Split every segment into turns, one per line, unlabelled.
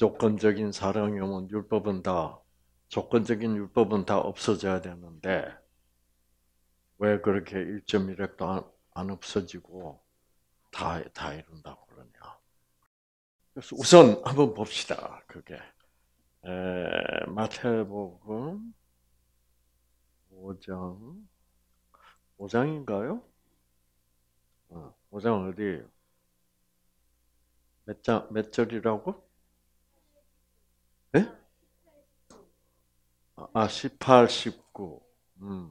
조건적인 사랑이면 율법은 다 조건적인 율법은 다 없어져야 되는데 왜 그렇게 1.1획도 안, 안 없어지고 다, 다 이룬다고 그러냐. 그래서 우선 한번 봅시다. 그게. 에, 마태복음 5장 5장인가요? 어, 5장 어디예요? 몇 장, 몇 절이라고? 아, 18, 19. 음.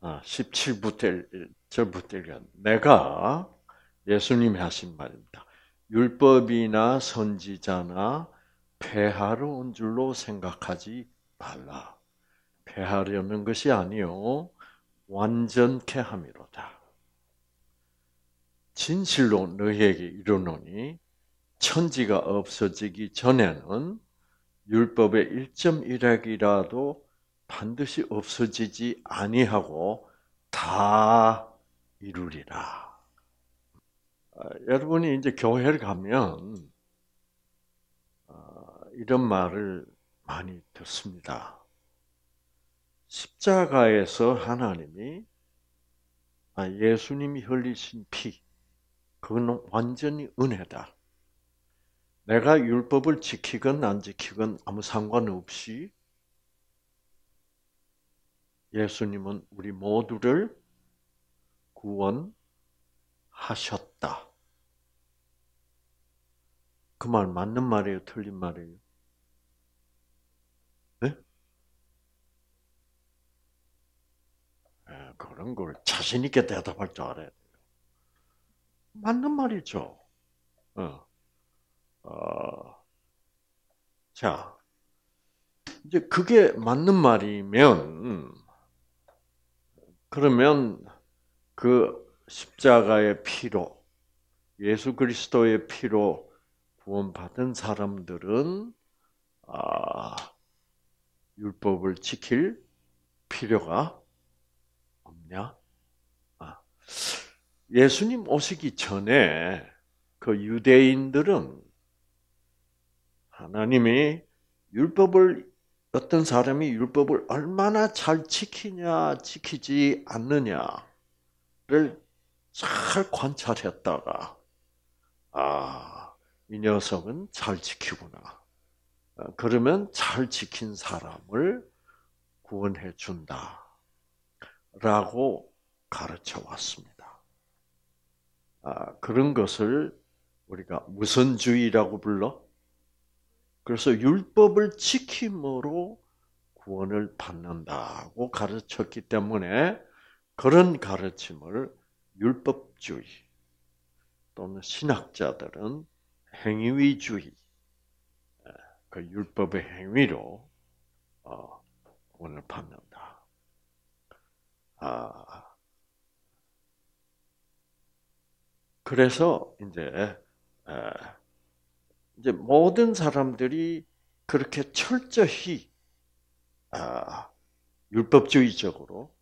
아, 17부터 절부터 읽은 내가 예수님이 하신 말입니다. 율법이나 선지자나 폐하러 온 줄로 생각하지 말라. 폐하려는 것이 아니요 완전케 함이로다. 진실로 너희에게 이르노니 천지가 없어지기 전에는 율법의 1.1학이라도 반드시 없어지지 아니하고 다 이루리라. 아, 여러분이 이제 교회를 가면 아, 이런 말을 많이 듣습니다. 십자가에서 하나님이 아, 예수님이 흘리신 피, 그건 완전히 은혜다. 내가 율법을 지키건 안 지키건 아무 상관없이 예수님은 우리 모두를 구원하셨다. 그 말 맞는 말이에요? 틀린 말이에요? 네? 예, 그런 걸 자신있게 대답할 줄 알아야 돼요. 맞는 말이죠. 어. 어, 자 이제 그게 맞는 말이면 그러면 그 십자가의 피로 예수 그리스도의 피로 구원받은 사람들은 아, 율법을 지킬 필요가 없냐? 아. 예수님 오시기 전에 그 유대인들은 하나님이 율법을 어떤 사람이 율법을 얼마나 잘 지키냐 지키지 않느냐를 잘 관찰했다가 아, 이 녀석은 잘 지키구나. 어, 그러면 잘 지킨 사람을 구원해 준다. 라고 가르쳐 왔습니다. 아, 그런 것을 우리가 무선주의라고 불러? 그래서 율법을 지킴으로 구원을 받는다고 가르쳤기 때문에 그런 가르침을 율법주의 또는 신학자들은 행위주의, 예, 그 율법의 행위로 어, 구원을 받는다. 아, 그래서 이제 이제 모든 사람들이 그렇게 철저히 아, 율법주의적으로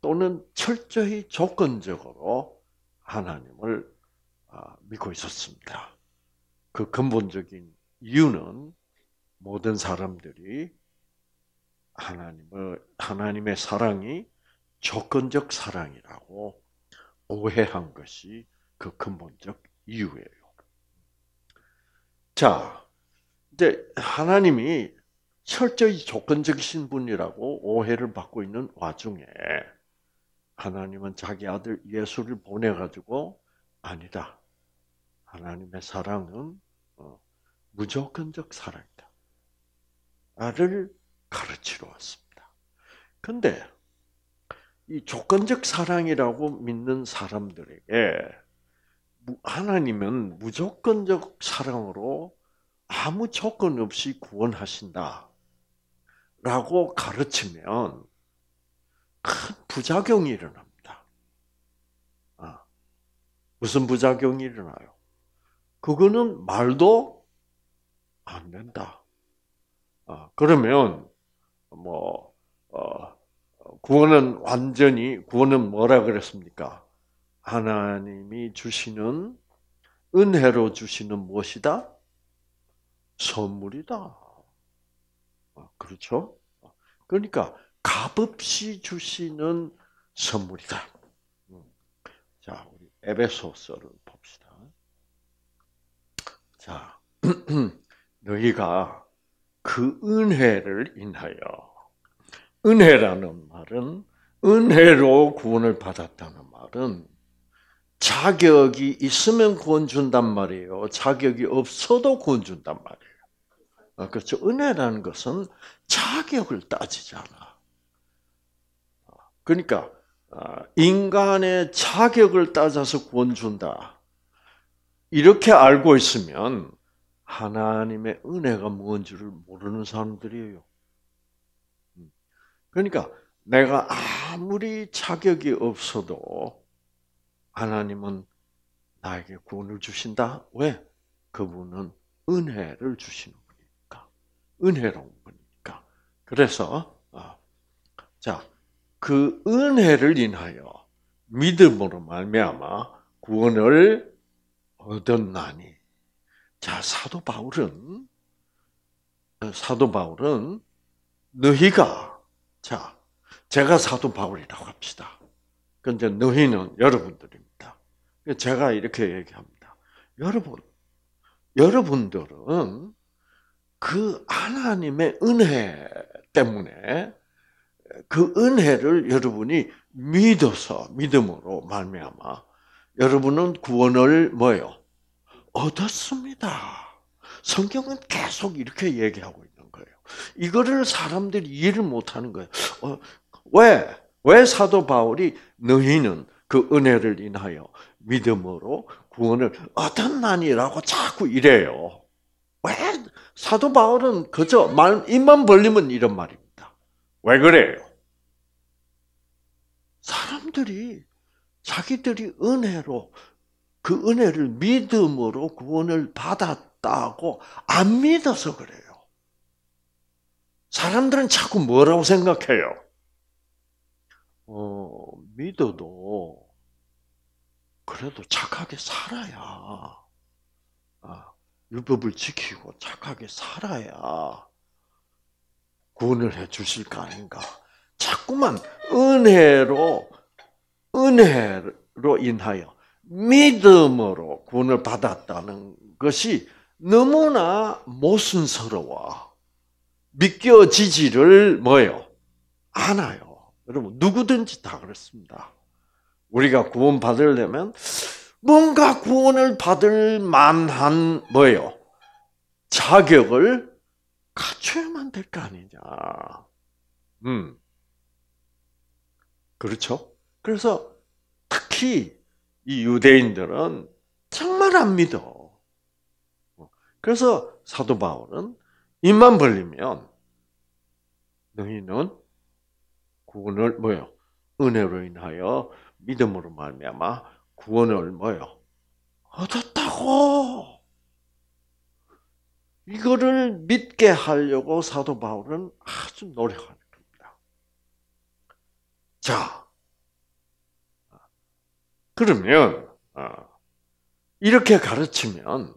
또는 철저히 조건적으로 하나님을 아, 믿고 있었습니다. 그 근본적인 이유는 모든 사람들이 하나님을 하나님의 사랑이 조건적 사랑이라고 오해한 것이 그 근본적 이유예요. 자, 이제 하나님이 철저히 조건적이신 분이라고 오해를 받고 있는 와중에 하나님은 자기 아들 예수를 보내 가지고 아니다. 하나님의 사랑은 어, 무조건적 사랑이다. 나를 가르치러 왔습니다. 근데 이 조건적 사랑이라고 믿는 사람들에게 하나님은 무조건적 사랑으로 아무 조건 없이 구원하신다. 라고 가르치면 큰 부작용이 일어납니다. 아, 무슨 부작용이 일어나요? 그거는 말도 안 된다. 아, 그러면, 뭐, 어, 구원은 완전히, 구원은 뭐라 그랬습니까? 하나님이 주시는 은혜로 주시는 무엇이다? 선물이다. 아, 그렇죠? 그러니까 값없이 주시는 선물이다. 음. 자, 우리 에베소서를 봅시다. 자, 너희가 그 은혜를 인하여 은혜라는 말은 은혜로 구원을 받았다는 말은 자격이 있으면 구원 준단 말이에요. 자격이 없어도 구원 준단 말이에요. 아, 그렇죠. 은혜라는 것은 자격을 따지잖아. 그러니까 아, 인간의 자격을 따져서 구원 준다. 이렇게 알고 있으면 하나님의 은혜가 뭔지를 모르는 사람들이에요. 음. 그러니까 내가 아무리 자격이 없어도 하나님은 나에게 구원을 주신다. 왜? 그분은 은혜를 주시는 분이니까. 은혜로운 분이니까. 그래서 어, 자, 그 은혜를 인하여 믿음으로 말미암아 구원을 얻었나니. 자, 사도 바울은 어, 사도 바울은 너희가 자, 제가 사도 바울이라고 합시다. 근데 너희는 여러분들이 그러니까 제가 이렇게 얘기합니다. 여러분, 여러분들은 그 하나님의 은혜 때문에 그 은혜를 여러분이 믿어서 믿음으로 말미암아 여러분은 구원을 뭐요? 얻었습니다. 성경은 계속 이렇게 얘기하고 있는 거예요. 이거를 사람들이 이해를 못하는 거예요. 어, 왜? 왜 사도 바울이 너희는 그 은혜를 인하여 믿음으로 구원을 얻었나니라고 자꾸 이래요. 왜 사도 바울은 그저 말 입만 벌리면 이런 말입니다. 왜 그래요? 사람들이 자기들이 은혜로 그 은혜를 믿음으로 구원을 받았다고 안 믿어서 그래요. 사람들은 자꾸 뭐라고 생각해요? 어, 믿어도 그래도 착하게 살아야 아, 율법을 지키고 착하게 살아야 구원을 해 주실 거 아닌가. 자꾸만 은혜로 은혜로 인하여 믿음으로 구원을 받았다는 것이 너무나 모순스러워 믿겨지지를 뭐요 않아요. 여러분 누구든지 다 그렇습니다. 우리가 구원 받으려면 뭔가 구원을 받을 만한 뭐예요? 자격을 갖춰야만 될 거 아니냐. 음. 그렇죠? 그래서 특히 이 유대인들은 정말 안 믿어. 그래서 사도 바울은 입만 벌리면 너희는 구원을 뭐요? 은혜로 인하여 믿음으로 말미암아 구원을 뭐요? 얻었다고. 이거를 믿게 하려고 사도 바울은 아주 노력하는 겁니다. 자, 그러면 어, 이렇게 가르치면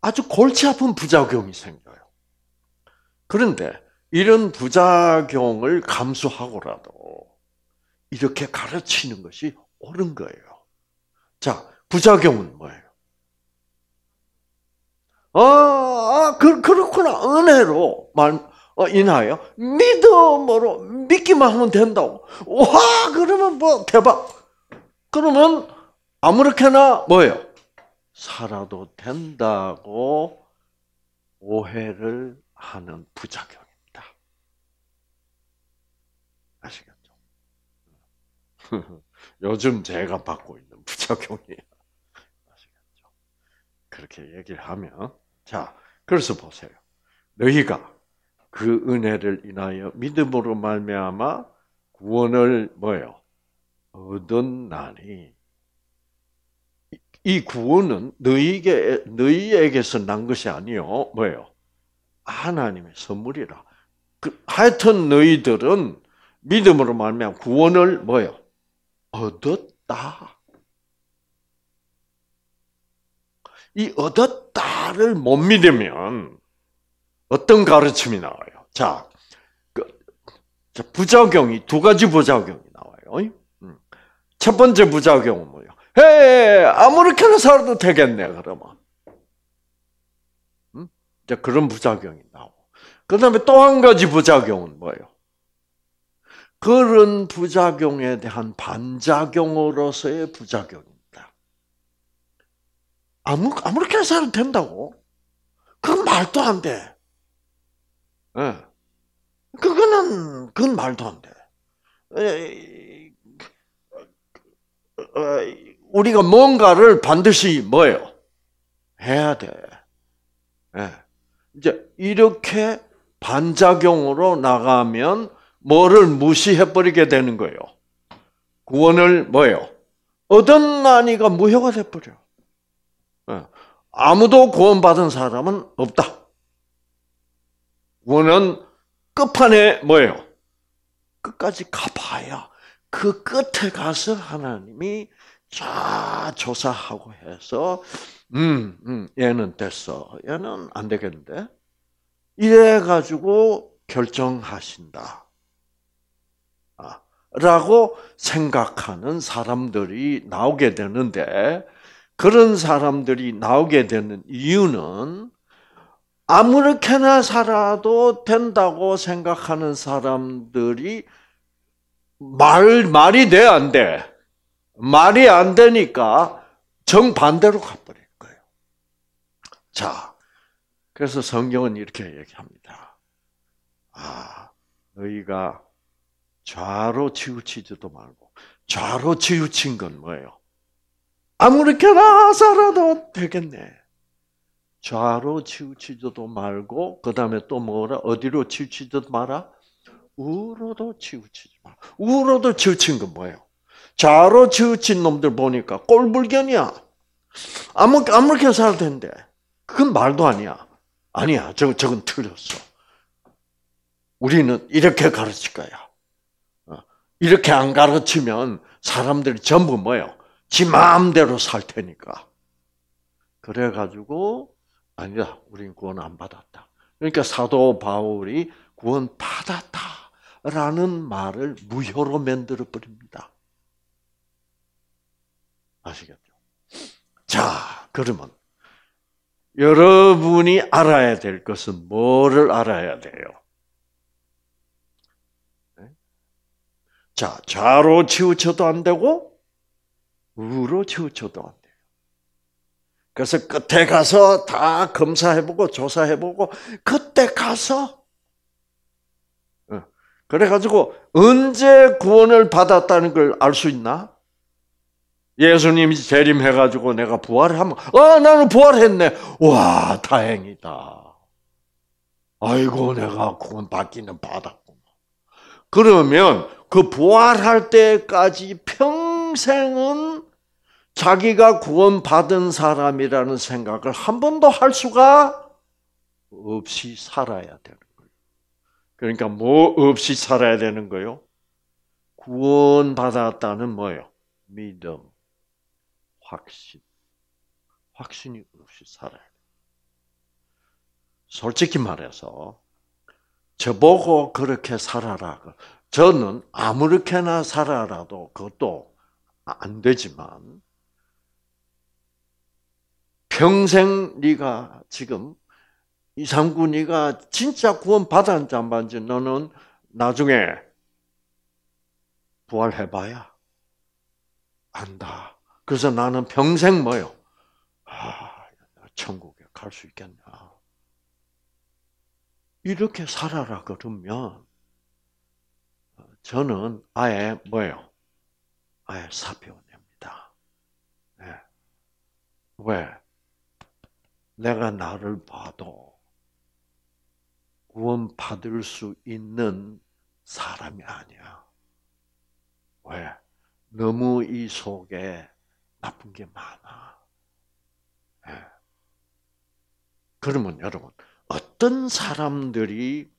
아주 골치 아픈 부작용이 생겨요. 그런데 이런 부작용을 감수하고라도 이렇게 가르치는 것이 옳은 거예요. 자, 부작용은 뭐예요? 아, 아 그, 그렇구나. 은혜로 말, 어, 인하여 믿음으로 믿기만 하면 된다고. 와, 그러면 뭐 대박. 그러면 아무렇게나 뭐예요? 살아도 된다고 오해를 하는 부작용입니다. 아시겠죠? 요즘 제가 받고 있는 부작용이에요. 아시겠죠? 그렇게 얘기를 하면 자, 그래서 보세요. 너희가 그 은혜를 인하여 믿음으로 말미암아 구원을 뭐요? 얻었나니 이 구원은 너희에게 너희에게서 난 것이 아니요 뭐요 하나님의 선물이라. 그, 하여튼 너희들은 믿음으로 말면 구원을 뭐요? 얻었다. 이 얻었다를 못 믿으면 어떤 가르침이 나와요? 자, 그 부작용이 두 가지 부작용이 나와요. 음. 첫 번째 부작용은 뭐예요? 헤 아무렇게나 살아도 되겠네 그러면. 음? 이제 그런 부작용이 나오고. 그다음에 또 한 가지 부작용은 뭐예요? 그런 부작용에 대한 반작용으로서의 부작용입니다. 아무, 아무렇게 살아도 된다고? 그건 말도 안 돼. 네. 그거는, 그건 말도 안 돼. 우리가 뭔가를 반드시 뭐예요? 해야 돼. 네. 이제 이렇게 반작용으로 나가면 뭐를 무시해버리게 되는 거예요. 구원을 뭐예요? 얻은 나니가 무효가 돼버려. 예. 아무도 구원받은 사람은 없다. 구원은 끝판에 뭐예요? 끝까지 가봐야 그 끝에 가서 하나님이 자 조사하고 해서 음, 음 얘는 됐어, 얘는 안 되겠는데 이래 가지고 결정하신다. 라고 생각하는 사람들이 나오게 되는데, 그런 사람들이 나오게 되는 이유는 아무렇게나 살아도 된다고 생각하는 사람들이 말, 말이 돼, 안 돼. 말이 안 되니까 정반대로 가버릴 거예요. 자, 그래서 성경은 이렇게 얘기합니다. 아, 너희가 좌로 치우치지도 말고 좌로 치우친 건 뭐예요? 아무렇게나 살아도 되겠네. 좌로 치우치지도 말고 그 다음에 또 뭐라 어디로 치우치지 마라? 우로도 치우치지 마 우로도 치우친 건 뭐예요? 좌로 치우친 놈들 보니까 꼴불견이야. 아무 아무렇게 살아도 된대. 그건 말도 아니야. 아니야. 저 저건 틀렸어. 우리는 이렇게 가르칠 거야. 이렇게 안 가르치면 사람들이 전부 뭐예요? 지 마음대로 살 테니까. 그래가지고, 아니다. 우린 구원 안 받았다. 그러니까 사도 바울이 구원 받았다. 라는 말을 무효로 만들어 버립니다. 아시겠죠? 자, 그러면 여러분이 알아야 될 것은 뭐를 알아야 돼요? 자, 좌로 치우쳐도 안 되고 우로 치우쳐도 안 돼요. 그래서 끝에 가서 다 검사해보고 조사해보고 그때 가서 어, 그래가지고 언제 구원을 받았다는 걸 알 수 있나? 예수님이 재림해가지고 내가 부활하면 아 어, 나는 부활했네 와 다행이다 아이고 내가 구원 받기는 받았구나 그러면 그 부활할 때까지 평생은 자기가 구원받은 사람이라는 생각을 한 번도 할 수가 없이 살아야 되는 거예요. 그러니까 뭐 없이 살아야 되는 거요? 구원받았다는 뭐요? 믿음, 확신. 확신이 없이 살아야 돼. 솔직히 말해서 저보고 그렇게 살아라. 저는 아무렇게나 살아라도 그것도 안 되지만 평생 네가 지금 이상구 네가 진짜 구원 받았는지 안지 너는 나중에 부활해봐야 안다. 그래서 나는 평생 뭐요? 아, 천국에 갈 수 있겠냐. 이렇게 살아라 그러면 저는 아예 뭐예요? 아예 사표 냅니다. 네. 예. 왜? 내가 나를 봐도 구원 받을 수 있는 사람이 아니야. 왜? 너무 이 속에 나쁜 게 많아. 네. 그러면 여러분 어떤 사람들이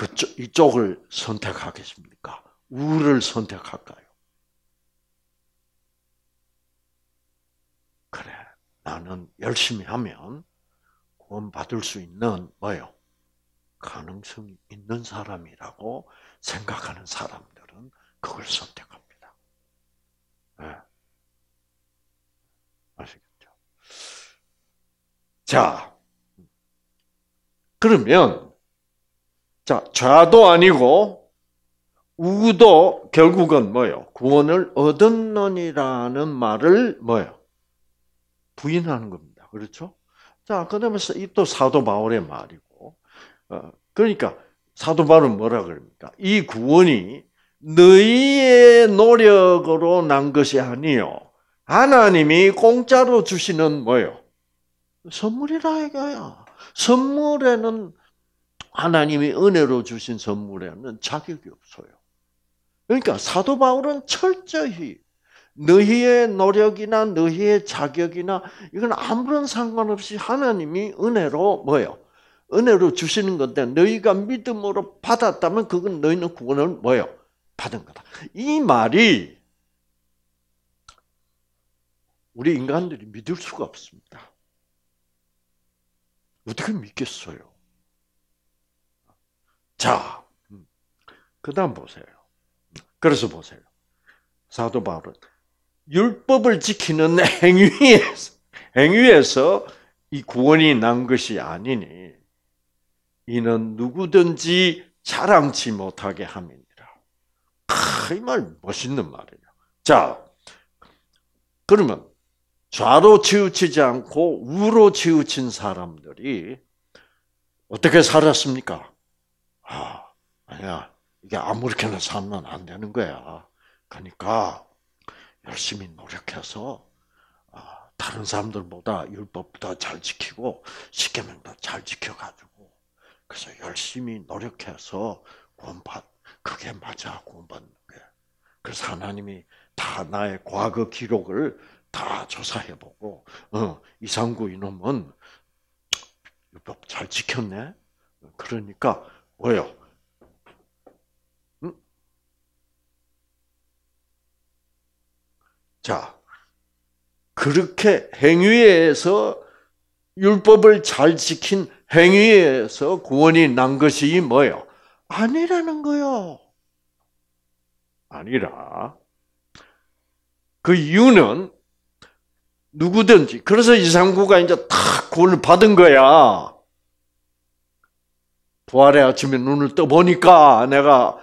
그쪽 이쪽을 선택하겠습니까? 우를 선택할까요? 그래, 나는 열심히 하면 구원받을 수 있는 뭐요? 가능성이 있는 사람이라고 생각하는 사람들은 그걸 선택합니다. 네. 아시겠죠? 자, 그러면 자, 좌도 아니고 우도 결국은 뭐요? 구원을 얻었느니라는 말을 뭐요? 부인하는 겁니다. 그렇죠? 자, 그다음에 또 사도 바울의 말이고, 어, 그러니까 사도 바울은 뭐라 그럽니까? 이 구원이 너희의 노력으로 난 것이 아니요. 하나님이 공짜로 주시는 뭐요? 선물이라 이거야. 선물에는 하나님이 은혜로 주신 선물에는 자격이 없어요. 그러니까 사도 바울은 철저히 너희의 노력이나 너희의 자격이나 이건 아무런 상관없이 하나님이 은혜로 뭐요 은혜로 주시는 건데 너희가 믿음으로 받았다면 그건 너희는 구원을 뭐요 받은 거다. 이 말이 우리 인간들이 믿을 수가 없습니다. 어떻게 믿겠어요? 자, 그 다음 보세요. 그래서 보세요. 사도 바울은 율법을 지키는 행위에서, 행위에서 이 구원이 난 것이 아니니, 이는 누구든지 자랑치 못하게 함이니라. 아, 이말 멋있는 말이에요. 자, 그러면 좌로 치우치지 않고 우로 치우친 사람들이 어떻게 살았습니까? 아, 아니야. 이게 아무렇게나 살면 안 되는 거야. 그러니까 열심히 노력해서 아, 다른 사람들보다 율법도 잘 지키고 십계명도 잘 지켜가지고 그래서 열심히 노력해서 구원받 그게 맞아 구원받는 거야. 그래서 하나님이 다 나의 과거 기록을 다 조사해보고 어, 이상구 이놈은 율법 잘 지켰네. 그러니까 왜요? 음? 자, 그렇게 행위에서 율법을 잘 지킨 행위에서 구원이 난 것이 뭐예요? 아니라는 거요. 아니라 그 이유는 누구든지 그래서 이상구가 이제 탁 구원을 받은 거야. 부활의 아침에 눈을 떠보니까 내가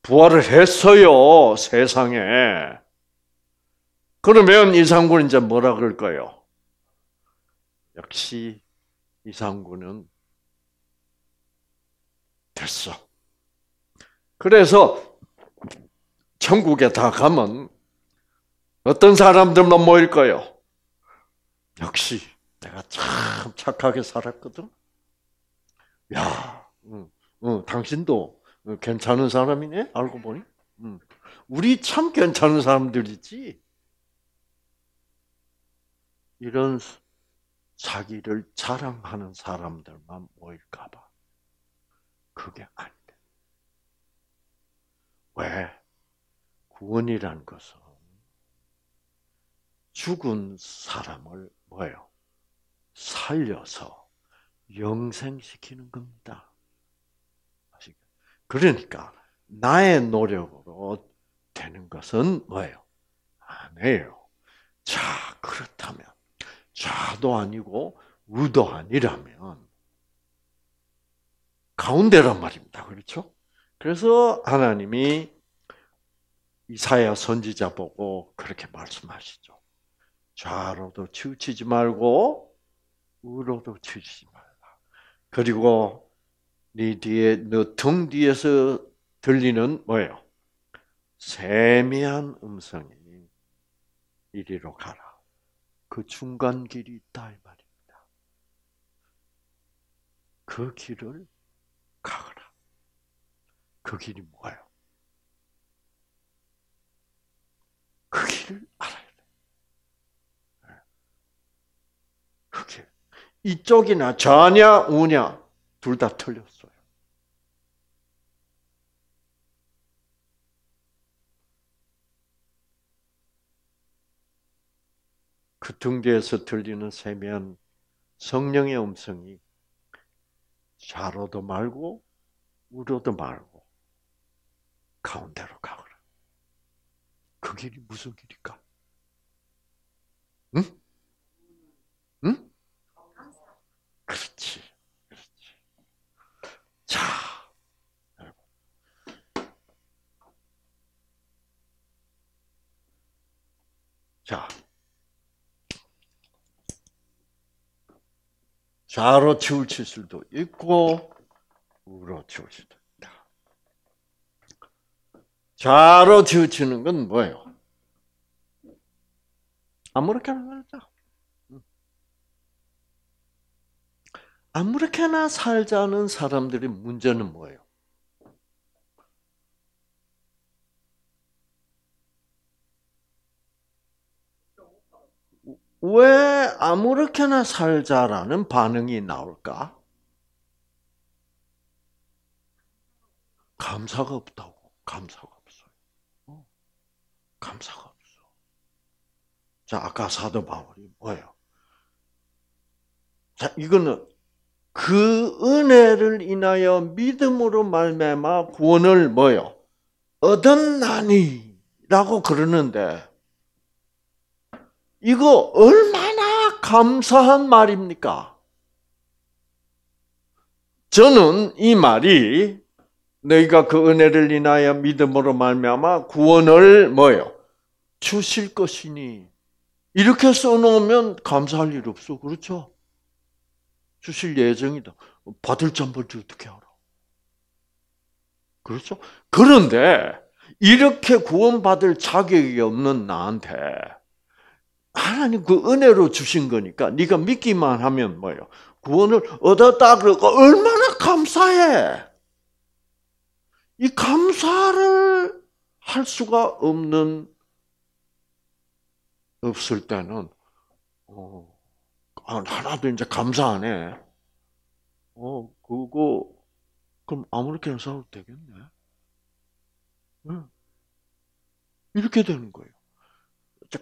부활을 했어요, 세상에. 그러면 이상군은 이제 뭐라 그럴까요? 역시 이상군은 됐어. 그래서 천국에 다 가면 어떤 사람들만 모일까요? 역시 내가 참 착하게 살았거든. 야, 응, 당신도 괜찮은 사람이네? 알고 보니? 응. 우리 참 괜찮은 사람들이지. 이런 자기를 자랑하는 사람들만 모일까봐. 그게 안 돼. 왜? 구원이란 것은 죽은 사람을 뭐요 살려서 영생시키는 겁니다. 그러니까 나의 노력으로 되는 것은 뭐예요? 아니에요. 자, 그렇다면 좌도 아니고 우도 아니라면 가운데란 말입니다. 그렇죠? 그래서 하나님이 이사야 선지자 보고 그렇게 말씀하시죠. 좌로도 치우치지 말고 우로도 치우치지 말라. 그리고 네 뒤에 너 등 뒤에서 들리는 뭐예요? 세미한 음성이 이리로 가라. 그 중간 길이 있다 이 말입니다. 그 길을 가거라. 그 길이 뭐예요? 그 길을 알아야 돼. 네. 그 길. 이쪽이나 좌냐 우냐 둘 다 틀렸어. 그퉁대에서 들리는 세면 성령의 음성이 좌로도 말고 우로도 말고 가운데로 가거라. 그 길이 무슨 길일까? 응? 응? 그렇지. 그렇지. 자, 자, 좌로 치우칠 수도 있고 우로 치우칠 수도 있다. 좌로 치우치는 건 뭐예요? 아무렇게나 살자. 아무렇게나 살자는 사람들의 문제는 뭐예요? 왜 아무렇게나 살자라는 반응이 나올까? 감사가 없다고. 감사가 없어요. 어? 감사가 없어. 자, 아까 사도 바울이 뭐예요? 자, 이거는 그 은혜를 인하여 믿음으로 말미암 구원을 뭐요? 얻었나니라고 그러는데 이거 얼마나 감사한 말입니까? 저는 이 말이 너희가 그 은혜를 인하여 믿음으로 말미암아 구원을 뭐요 주실 것이니 이렇게 써놓으면 감사할 일 없어 그렇죠? 주실 예정이다. 받을 잠벌지 어떻게 알아? 그렇죠? 그런데 이렇게 구원받을 자격이 없는 나한테 하나님 그 은혜로 주신 거니까 네가 믿기만 하면 뭐요 구원을 얻었다 그러고 얼마나 감사해. 이 감사를 할 수가 없는 없을 때는 어, 아, 하나도 이제 감사 안 해. 어 그거 그럼 아무렇게나 살도 되겠네. 응. 이렇게 되는 거예요.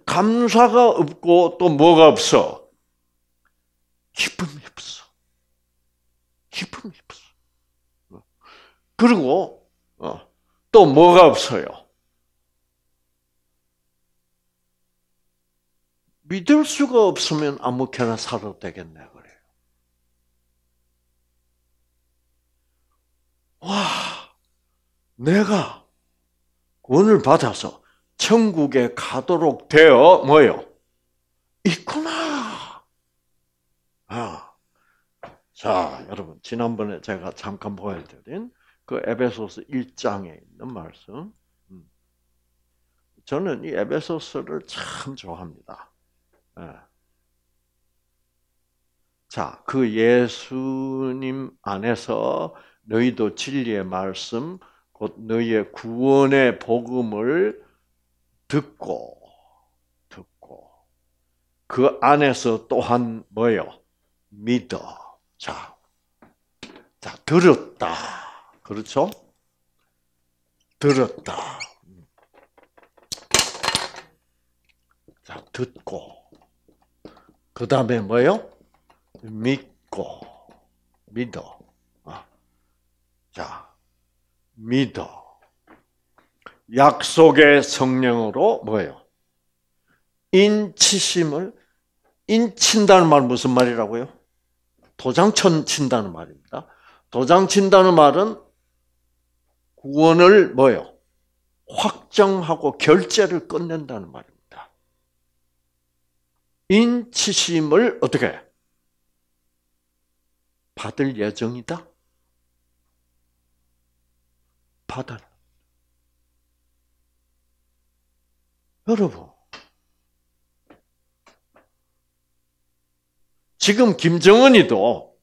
감사가 없고 또 뭐가 없어? 기쁨이 없어. 기쁨이 없어. 그리고 어, 또 뭐가 없어요? 믿을 수가 없으면 아무렇게나 살아도 되겠네 그래요. 와, 내가 구원을 받아서 천국에 가도록 되어 뭐요? 있구나. 아. 자, 여러분 지난번에 제가 잠깐 보여드린 그 에베소서 1장에 있는 말씀. 음. 저는 이 에베소서를 참 좋아합니다. 예. 자, 그 예수님 안에서 너희도 진리의 말씀, 곧 너희의 구원의 복음을 듣고 듣고 그 안에서 또한 뭐요? 믿어. 자, 자 들었다. 그렇죠? 들었다. 자, 듣고. 그 다음에 뭐요? 믿고. 믿어. 아, 자, 믿어. 약속의 성령으로 뭐예요? 인치심을 인친다는 말 무슨 말이라고요? 도장천 친다는 말입니다. 도장 친다는 말은 구원을 뭐요? 확정하고 결제를 끝낸다는 말입니다. 인치심을 어떻게 받을 예정이다. 받아라. 여러분, 지금 김정은이도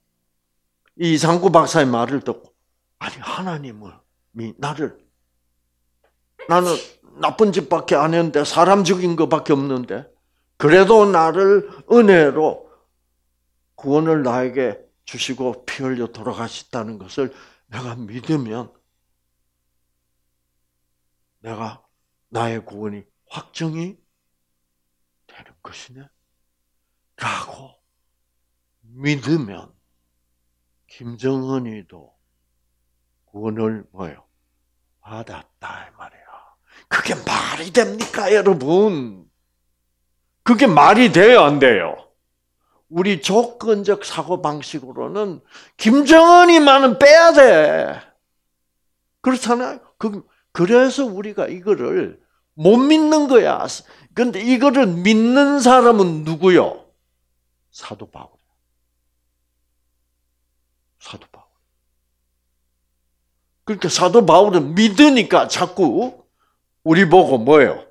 이상구 박사의 말을 듣고 아니 하나님을 나를 나는 나쁜 짓밖에 안 했는데 사람 죽인 것밖에 없는데 그래도 나를 은혜로 구원을 나에게 주시고 피 흘려 돌아가셨다는 것을 내가 믿으면 내가 나의 구원이 확정이 되는 것이네. 라고 믿으면 김정은이도 구원을 뭐요? 받았다 이 말이야. 그게 말이 됩니까, 여러분? 그게 말이 돼요, 안 돼요? 우리 조건적 사고 방식으로는 김정은이만은 빼야 돼. 그렇잖아요. 그, 그래서 우리가 이거를 못 믿는 거야. 그런데 이거를 믿는 사람은 누구요? 사도 바울. 사도 바울. 그러니까 사도 바울은 믿으니까 자꾸 우리 보고 뭐예요?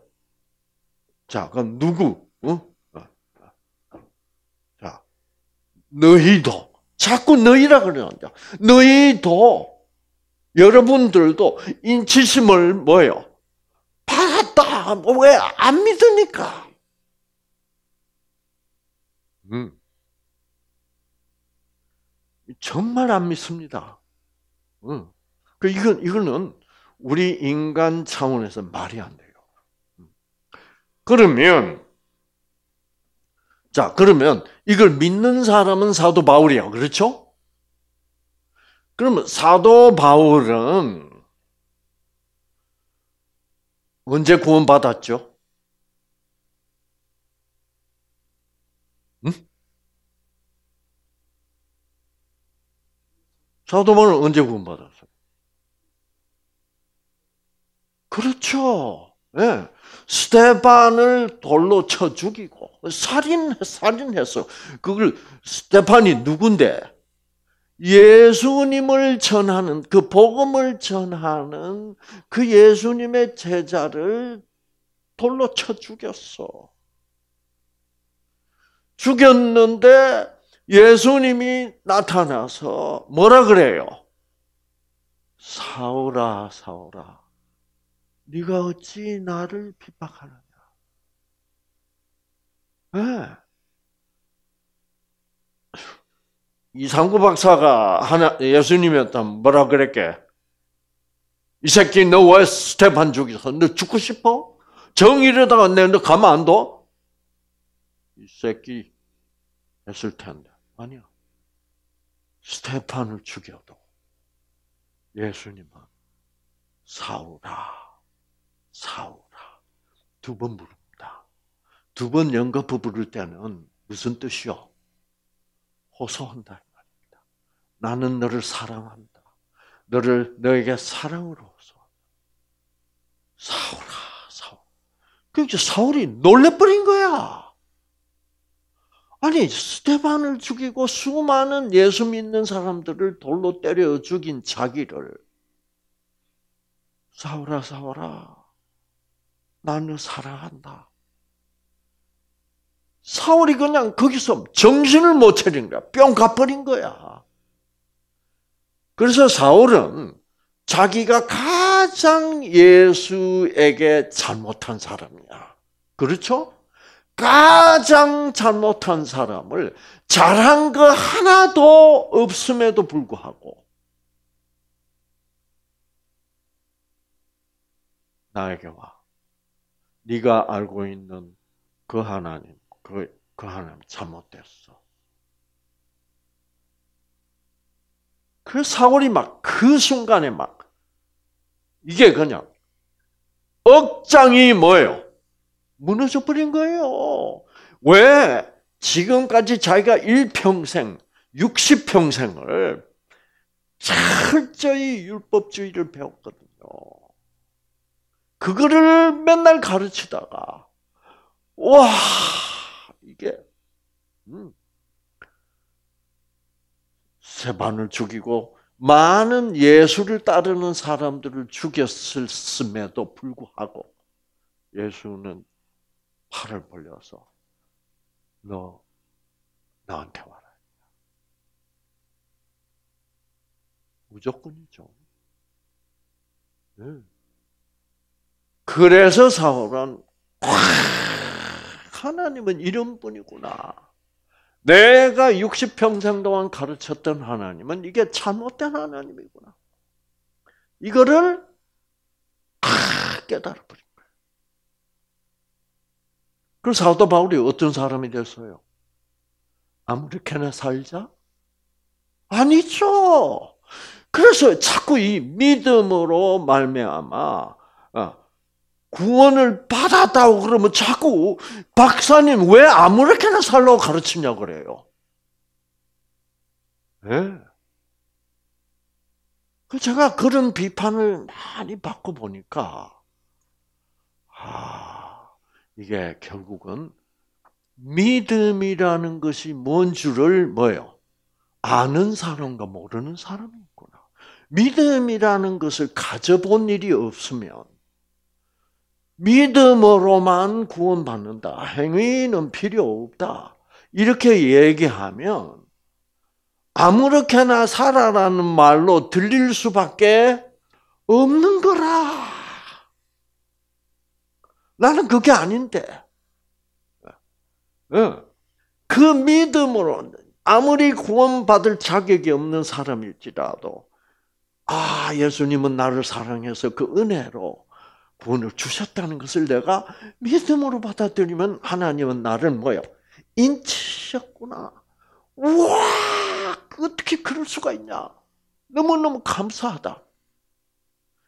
자, 그럼 누구? 자, 너희도 자꾸 너희라 그러는데 너희도 여러분들도 인치심을 뭐예요? 아, 뭐, 왜안 믿으니까. 음. 정말 안 믿습니다. 음. 그 이건 이거는 우리 인간 차원에서 말이 안 돼요. 음. 그러면 자 그러면 이걸 믿는 사람은 사도 바울이야, 그렇죠? 그러면 사도 바울은 언제 구원받았죠? 응? 사도 바울은 언제 구원받았어요? 그렇죠. 예. 스테반을 돌로 쳐 죽이고 살인 살인했어. 그걸 스테반이 누군데? 예수님을 전하는 그 복음을 전하는 그 예수님의 제자를 돌로 쳐 죽였어. 죽였는데 예수님이 나타나서 뭐라 그래요? 사울라사울라 네가 어찌 나를 핍박하느냐? 네. 이상구 박사가 하나 예수님이었다면 뭐라 그랬게? 이 새끼 너 왜스테판 죽이서 너 죽고 싶어? 정의를다가 내너 가만 안 둬? 이 새끼 했을 텐데 아니야. 스테판을 죽여도 예수님은 사우라 사우라 두 번 부릅니다. 두 번 연거푸 부를 때는 무슨 뜻이요? 호소한다 이 말입니다. 나는 너를 사랑한다. 너를 너에게 사랑으로 호소한다. 사울아, 사울. 그러니까 사울이 놀래버린 거야. 아니 스테반을 죽이고 수많은 예수 믿는 사람들을 돌로 때려 죽인 자기를 사울아 사울아 나는 사랑한다. 사울이 그냥 거기서 정신을 못 차린 거야. 뿅 가버린 거야. 그래서 사울은 자기가 가장 예수에게 잘못한 사람이야. 그렇죠? 가장 잘못한 사람을 잘한 거 하나도 없음에도 불구하고 나에게 와. 네가 알고 있는 그 하나님 그, 그 하나님 잘못됐어. 그 사울이 막그 순간에 막 이게 그냥 억장이 뭐예요? 무너져 버린 거예요. 왜 지금까지 자기가 일평생 60평생을 철저히 율법주의를 배웠거든요. 그거를 맨날 가르치다가 와 있게 음. 세반을 죽이고 많은 예수를 따르는 사람들을 죽였음에도 불구하고 예수는 팔을 벌려서 너 나한테 와라. 무조건이죠. 네. 그래서 사울은 하나님은 이런 분이구나. 내가 60평생 동안 가르쳤던 하나님은 이게 잘못된 하나님이구나. 이거를 깨달아버린 거예요. 그 사도 바울이 어떤 사람이 됐어요? 아무렇게나 살자? 아니죠. 그래서 자꾸 이 믿음으로 말미암아 어, 구원을 받았다고 그러면 자꾸 박사님 왜 아무렇게나 살라고 가르치냐 그래요. 예. 네. 제가 그런 비판을 많이 받고 보니까 아 이게 결국은 믿음이라는 것이 뭔 줄을 뭐요 아는 사람과 모르는 사람이 있구나. 믿음이라는 것을 가져본 일이 없으면 믿음으로만 구원받는다. 행위는 필요 없다. 이렇게 얘기하면 아무렇게나 살아라는 말로 들릴 수밖에 없는 거라. 나는 그게 아닌데. 그 믿음으로 아무리 구원받을 자격이 없는 사람일지라도 아 예수님은 나를 사랑해서 그 은혜로 구원을 주셨다는 것을 내가 믿음으로 받아들이면 하나님은 나를 뭐요? 인치셨구나. 우와! 어떻게 그럴 수가 있냐? 너무너무 감사하다.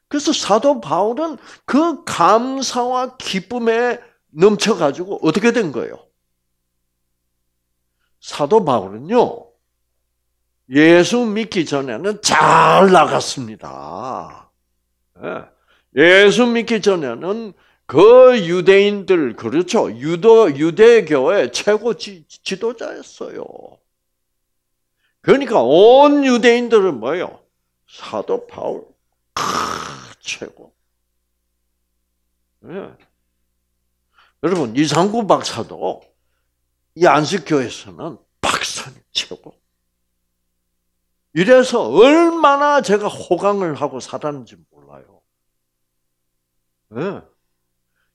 그래서 사도 바울은 그 감사와 기쁨에 넘쳐가지고 어떻게 된 거예요? 사도 바울은요, 예수 믿기 전에는 잘 나갔습니다. 예. 예수 믿기 전에는 그 유대인들 그렇죠. 유도 유대교의 최고 지, 지도자였어요. 그러니까 온 유대인들은 뭐요 사도 바울 크, 최고. 네. 여러분 이상구 박사도 이 안식교에서는 박사님 최고. 이래서 얼마나 제가 호강을 하고 살았는지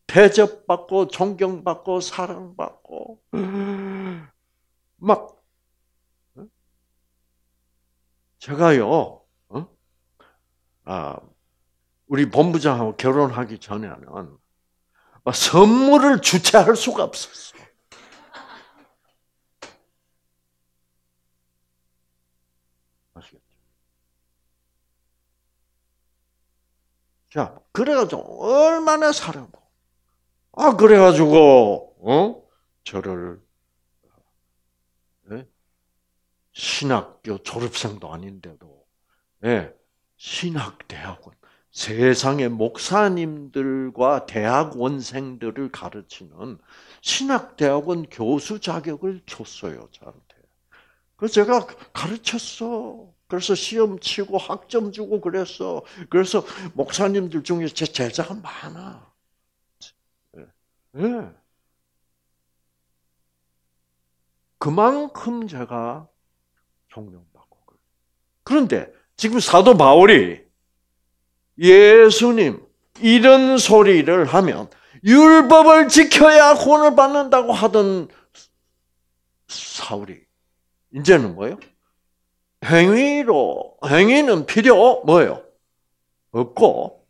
대접받고 존경받고 사랑받고 막 제가요 아, 우리 본부장하고 결혼하기 전에는 뭐 선물을 주체할 수가 없었어. 자, 그래가지고 얼마나 사려고. 아, 그래가지고, 어? 저를, 예? 신학교 졸업생도 아닌데도, 예, 신학대학원, 세상의 목사님들과 대학원생들을 가르치는 신학대학원 교수 자격을 줬어요, 저한테. 그래서 제가 가르쳤어. 그래서 시험 치고 학점 주고 그랬어. 그래서 목사님들 중에 제 제자가 많아. 네. 그만큼 제가 존경받고 그 그런데 지금 사도 바울이 예수님 이런 소리를 하면 율법을 지켜야 구원을 받는다고 하던 사울이 이제는 뭐예요? 행위로 행위는 필요 뭐요 없고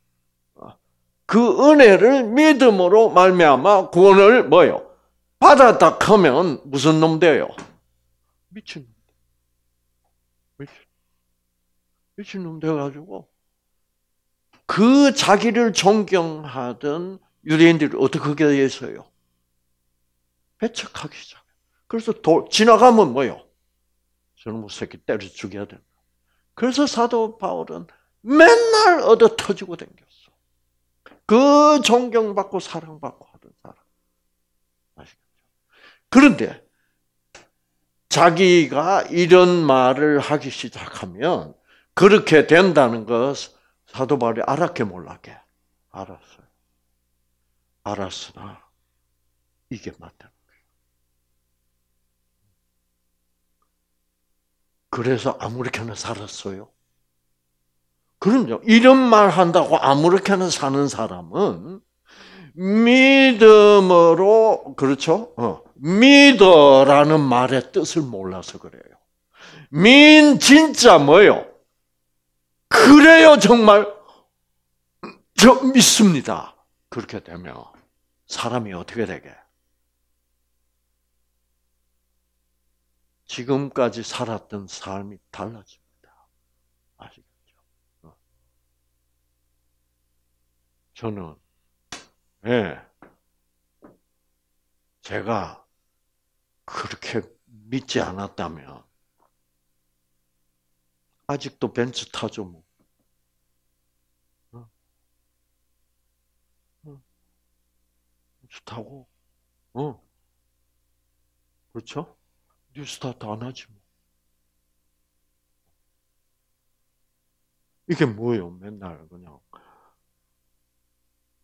그 은혜를 믿음으로 말미암아 구원을 뭐요 받았다 하면 무슨 놈 돼요? 미친 놈. 미친 미친 놈 돼가지고 그 자기를 존경하던 유대인들이 어떻게 했어요? 배척하기 시작. 해 그래서 도, 지나가면 뭐요? 저놈의 새끼 때려 죽여야 된다. 그래서 사도 바울은 맨날 얻어 터지고 댕겼어. 그 존경받고 사랑받고 하던 사람. 그런데 자기가 이런 말을 하기 시작하면 그렇게 된다는 것 사도 바울이 알았게 몰랐게 알았어요. 알았으나 이게 맞다. 그래서 아무렇게나 살았어요. 그럼요. 이런 말 한다고 아무렇게나 사는 사람은 믿음으로 그렇죠? 어. 믿어라는 말의 뜻을 몰라서 그래요. 민 진짜 뭐요? 그래요 정말 저 믿습니다. 그렇게 되면 사람이 어떻게 되게? 지금까지 살았던 삶이 달라집니다. 아시겠죠? 어. 저는, 예, 제가 그렇게 믿지 않았다면, 아직도 벤츠 타죠, 뭐. 어. 어. 타고, 어. 그렇죠? 뉴스타트 안 하지 뭐. 이게 뭐예요? 맨날 그냥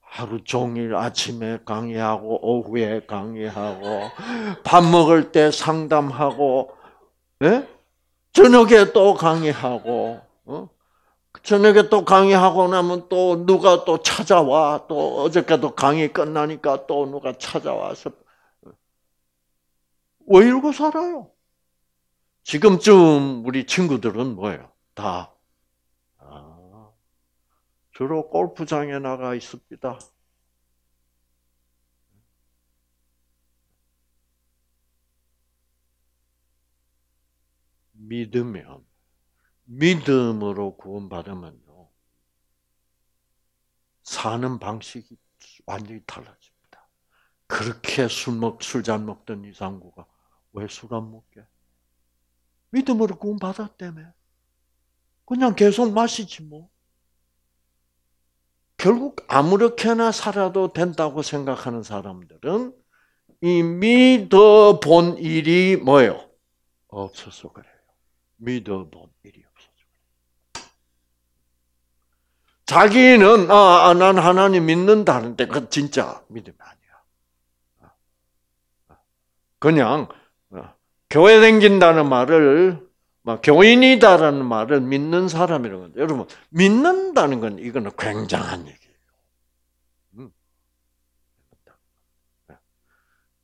하루 종일 아침에 강의하고 오후에 강의하고 밥 먹을 때 상담하고 예? 저녁에 또 강의하고 어? 저녁에 또 강의하고 나면 또 누가 또 찾아와 또 어저께도 강의 끝나니까 또 누가 찾아와서 왜 이러고 살아요? 지금쯤 우리 친구들은 뭐예요? 다 아, 주로 골프장에 나가 있습니다. 믿으면 믿음으로 구원받으면요 사는 방식이 완전히 달라집니다. 그렇게 술 먹, 술잔 먹던 이상구가 왜술안 먹게? 믿음으로 구원 받았다며. 그냥 계속 마시지 뭐. 결국 아무렇게나 살아도 된다고 생각하는 사람들은 이 믿어본 일이 뭐예요? 없어서 그래요. 믿어본 일이 없어서 자기는 아, 아, 난 하나님 믿는다는데 그 진짜 믿음이 아니야. 아, 아. 그냥 교회 댕긴다는 말을 교인이다라는 말을 믿는 사람이라는 건데 여러분 믿는다는 건 이거는 굉장한 얘기예요. 음.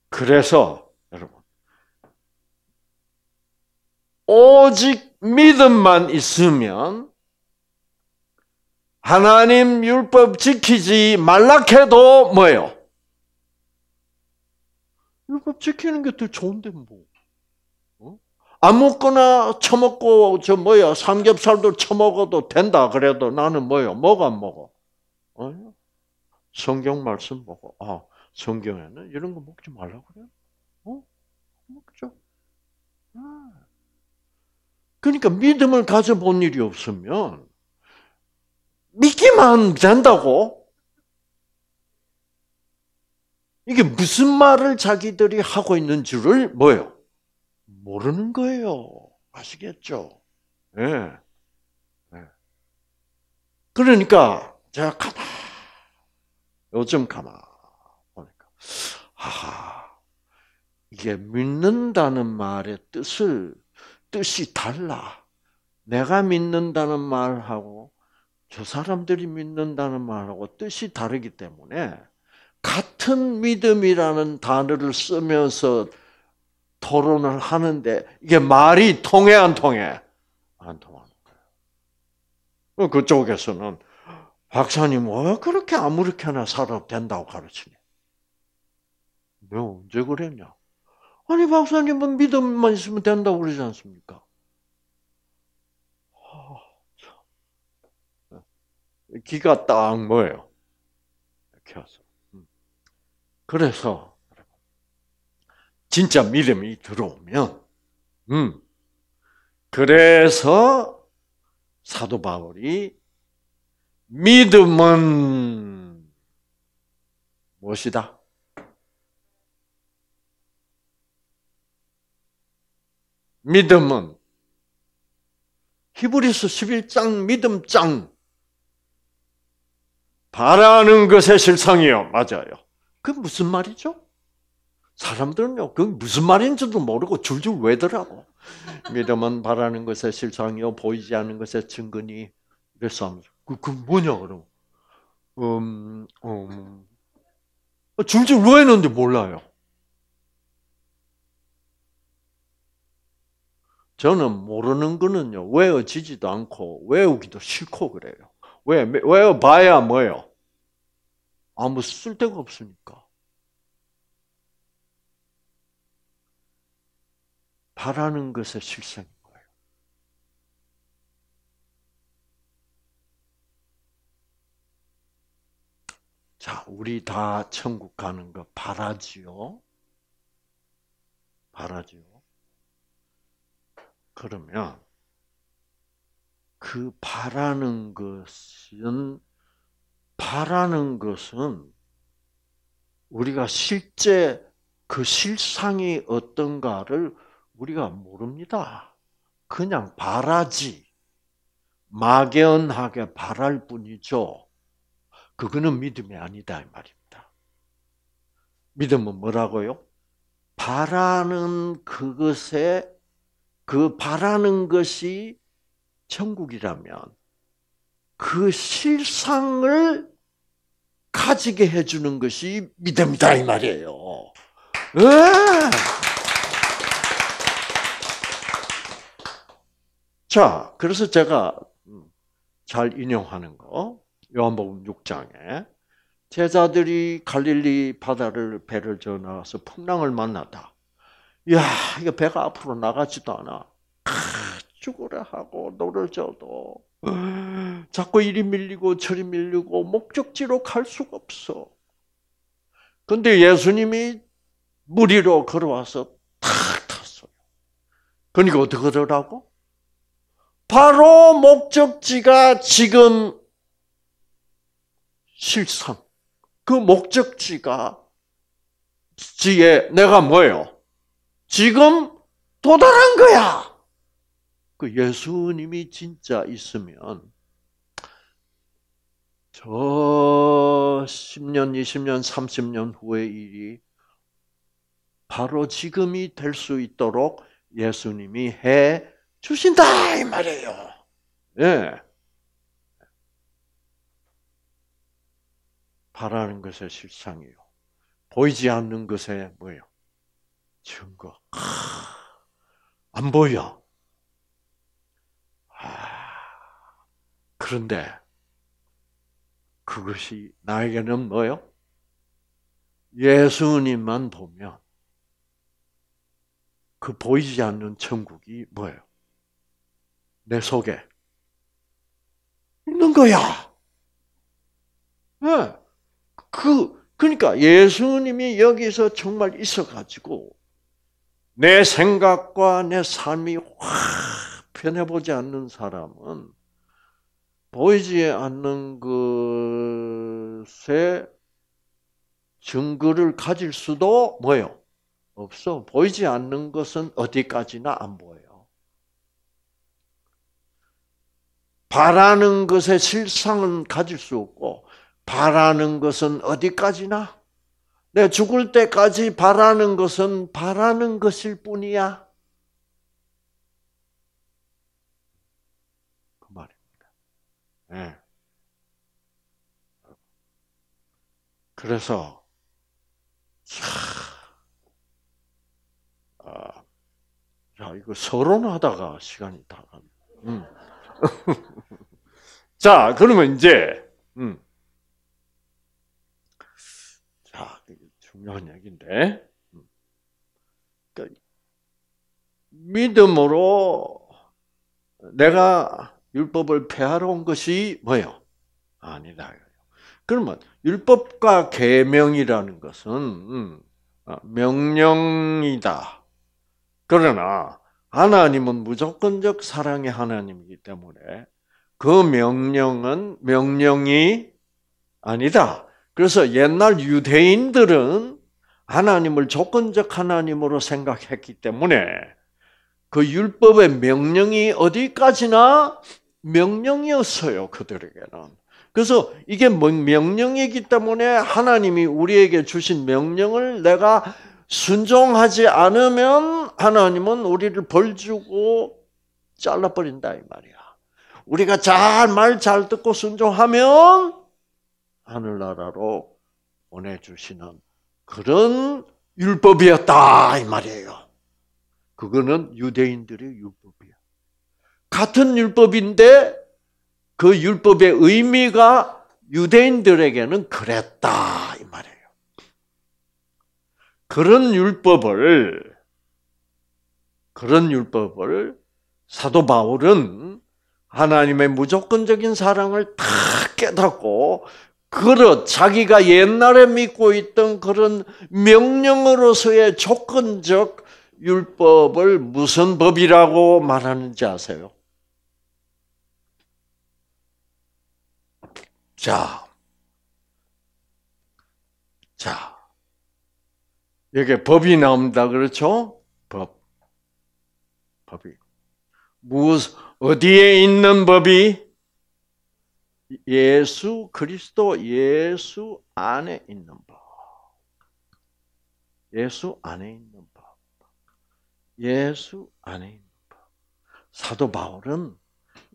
그래서 여러분 오직 믿음만 있으면 하나님 율법 지키지 말라해도 뭐예요? 율법 지키는 게 더 좋은데 뭐. 아무거나 처먹고 저 뭐야 삼겹살도 처먹어도 된다 그래도 나는 뭐요 뭐가 안 먹어 어? 성경 말씀 먹어. 아 성경에는 이런 거 먹지 말라 그래 어 먹죠 아. 그러니까 믿음을 가져본 일이 없으면 믿기만 된다고 이게 무슨 말을 자기들이 하고 있는지를 뭐요 모르는 거예요. 아시겠죠? 예. 네. 그러니까 제가 가만 요즘 가만 보니까 아 이게 믿는다는 말의 뜻을 뜻이 달라. 내가 믿는다는 말하고 저 사람들이 믿는다는 말하고 뜻이 다르기 때문에 같은 믿음이라는 단어를 쓰면서 토론을 하는데 이게 말이 통해 안 통해? 안 통하는 거예요. 그쪽에서는 박사님 왜 그렇게 아무렇게나 살아도 된다고 가르치냐? 내 언제 그랬냐? 아니 박사님은 믿음만 있으면 된다고 그러지 않습니까? 아, 네. 기가 딱 뭐예요? 이렇게 해서. 음. 그래서 진짜 믿음이 들어오면, 음. 그래서 사도 바울이 믿음은 무엇이다? 믿음은 히브리서 11장 믿음장 바라는 것의 실상이요. 맞아요. 그 무슨 말이죠? 사람들은요, 그게 무슨 말인지도 모르고 줄줄 외더라고. 믿음은 바라는 것에 실상이요, 보이지 않는 것에 증거니. 그래서 그, 그 뭐냐, 그럼. 음, 음. 어, 줄줄 외는데 몰라요. 저는 모르는 거는요, 외워지지도 않고, 외우기도 싫고 그래요. 왜, 외워봐야 뭐예요? 아무 쓸데가 없으니까. 바라는 것의 실상인 거예요. 자, 우리 다 천국 가는 거 바라지요? 바라지요? 그러면 그 바라는 것은 바라는 것은 우리가 실제 그 실상이 어떤가를 우리가 모릅니다. 그냥 바라지. 막연하게 바랄 뿐이죠. 그거는 믿음이 아니다 이 말입니다. 믿음은 뭐라고요? 바라는 그것에 그 바라는 것이 천국이라면 그 실상을 가지게 해주는 것이 믿음이다 이 말이에요. 예! 자, 그래서 제가 음, 잘 인용하는 거 요한복음 6장에 제자들이 갈릴리 바다를 배를 전와서 풍랑을 만났다. 야, 이거 배가 앞으로 나가지도 않아. 아, 죽으라 하고 노를 져도 자꾸 이리 밀리고 저리 밀리고 목적지로 갈 수가 없어. 근데 예수님이 무리로 걸어와서 탁 탔어요. 그러니까 어떻게 그러라고? 바로 목적지가 지금 실상 그 목적지가 지에 내가 뭐예요? 지금 도달한 거야. 그 예수님이 진짜 있으면 저 10년, 20년, 30년 후의 일이 바로 지금이 될 수 있도록 예수님이 해 주신다 이 말이에요. 예. 바라는 것의 실상이요. 보이지 않는 것의 뭐예요? 증거. 아, 안 보여. 아, 그런데 그것이 나에게는 뭐요? 예수님만 보면 그 보이지 않는 천국이 뭐예요? 내 속에 있는 거야. 네. 그, 그러니까 예수님이 여기서 정말 있어가지고 내 생각과 내 삶이 확 변해보지 않는 사람은 보이지 않는 것에 증거를 가질 수도 뭐요? 없어. 보이지 않는 것은 어디까지나 안 보여요. 바라는 것의 실상은 가질 수 없고 바라는 것은 어디까지나 내 죽을 때까지 바라는 것은 바라는 것일 뿐이야. 그 말입니다. 네. 그래서 아, 이거 서론하다가 시간이 다갑니 음. 자, 그러면 이제, 음. 자, 중요한 얘기인데. 음. 그 믿음으로 내가 율법을 폐하러 온 것이 뭐예요? 아니다. 그러면 율법과 계명이라는 것은 음, 아, 명령이다. 그러나 하나님은 무조건적 사랑의 하나님이기 때문에 그 명령은 명령이 아니다. 그래서 옛날 유대인들은 하나님을 조건적 하나님으로 생각했기 때문에 그 율법의 명령이 어디까지나 명령이었어요, 그들에게는. 그래서 이게 명령이기 때문에 하나님이 우리에게 주신 명령을 내가 순종하지 않으면 하나님은 우리를 벌 주고 잘라버린다 이 말이야. 우리가 잘 말 잘 듣고 순종하면 하늘나라로 보내주시는 그런 율법이었다 이 말이에요. 그거는 유대인들의 율법이야. 같은 율법인데 그 율법의 의미가 유대인들에게는 그랬다 이 말이에요. 그런 율법을 그런 율법을 사도 바울은 하나님의 무조건적인 사랑을 다 깨닫고 그런 자기가 옛날에 믿고 있던 그런 명령으로서의 조건적 율법을 무슨 법이라고 말하는지 아세요? 자, 여기 법이 나옵니다. 그렇죠? 법. 법이. 무엇, 어디에 있는 법이? 예수 그리스도 예수 안에 있는 법. 예수 안에 있는 법. 예수 안에 있는 법. 사도 바울은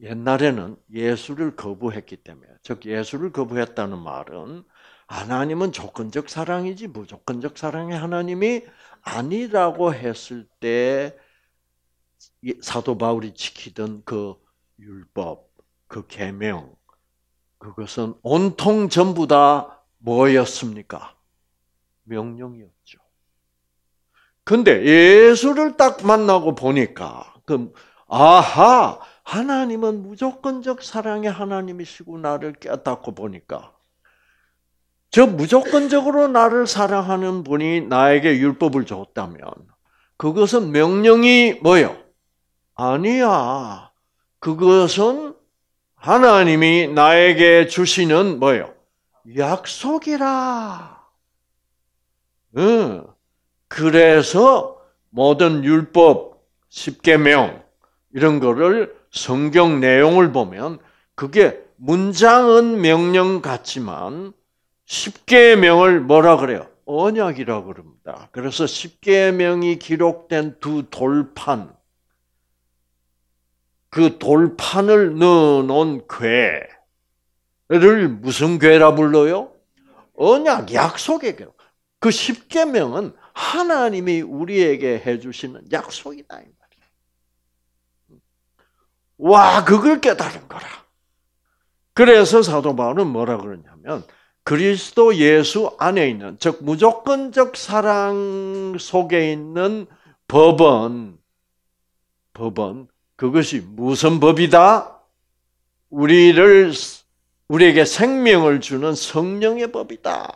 옛날에는 예수를 거부했기 때문에, 즉 예수를 거부했다는 말은 하나님은 조건적 사랑이지 무조건적 사랑의 하나님이 아니라고 했을 때 사도 바울이 지키던 그 율법, 그 계명 그것은 온통 전부 다 뭐였습니까? 명령이었죠. 근데 예수를 딱 만나고 보니까 그 아하 하나님은 무조건적 사랑의 하나님이시고 나를 깨닫고 보니까 저 무조건적으로 나를 사랑하는 분이 나에게 율법을 줬다면 그것은 명령이 뭐요? 아니야. 그것은 하나님이 나에게 주시는 뭐요? 약속이라. 응. 그래서 모든 율법, 십계명 이런 거를 성경 내용을 보면 그게 문장은 명령 같지만 십계명을 뭐라 그래요? 언약이라고 그럽니다. 그래서 십계명이 기록된 두 돌판, 그 돌판을 넣어놓은 괴를 무슨 괴라 불러요? 언약, 약속의 괴. 그 십계명은 하나님이 우리에게 해주시는 약속이다. 와, 그걸 깨달은 거라. 그래서 사도 바울은 뭐라 그러냐면 그리스도 예수 안에 있는 즉 무조건적 사랑 속에 있는 법은 법은 그것이 무슨 법이다? 우리를 우리에게 생명을 주는 성령의 법이다.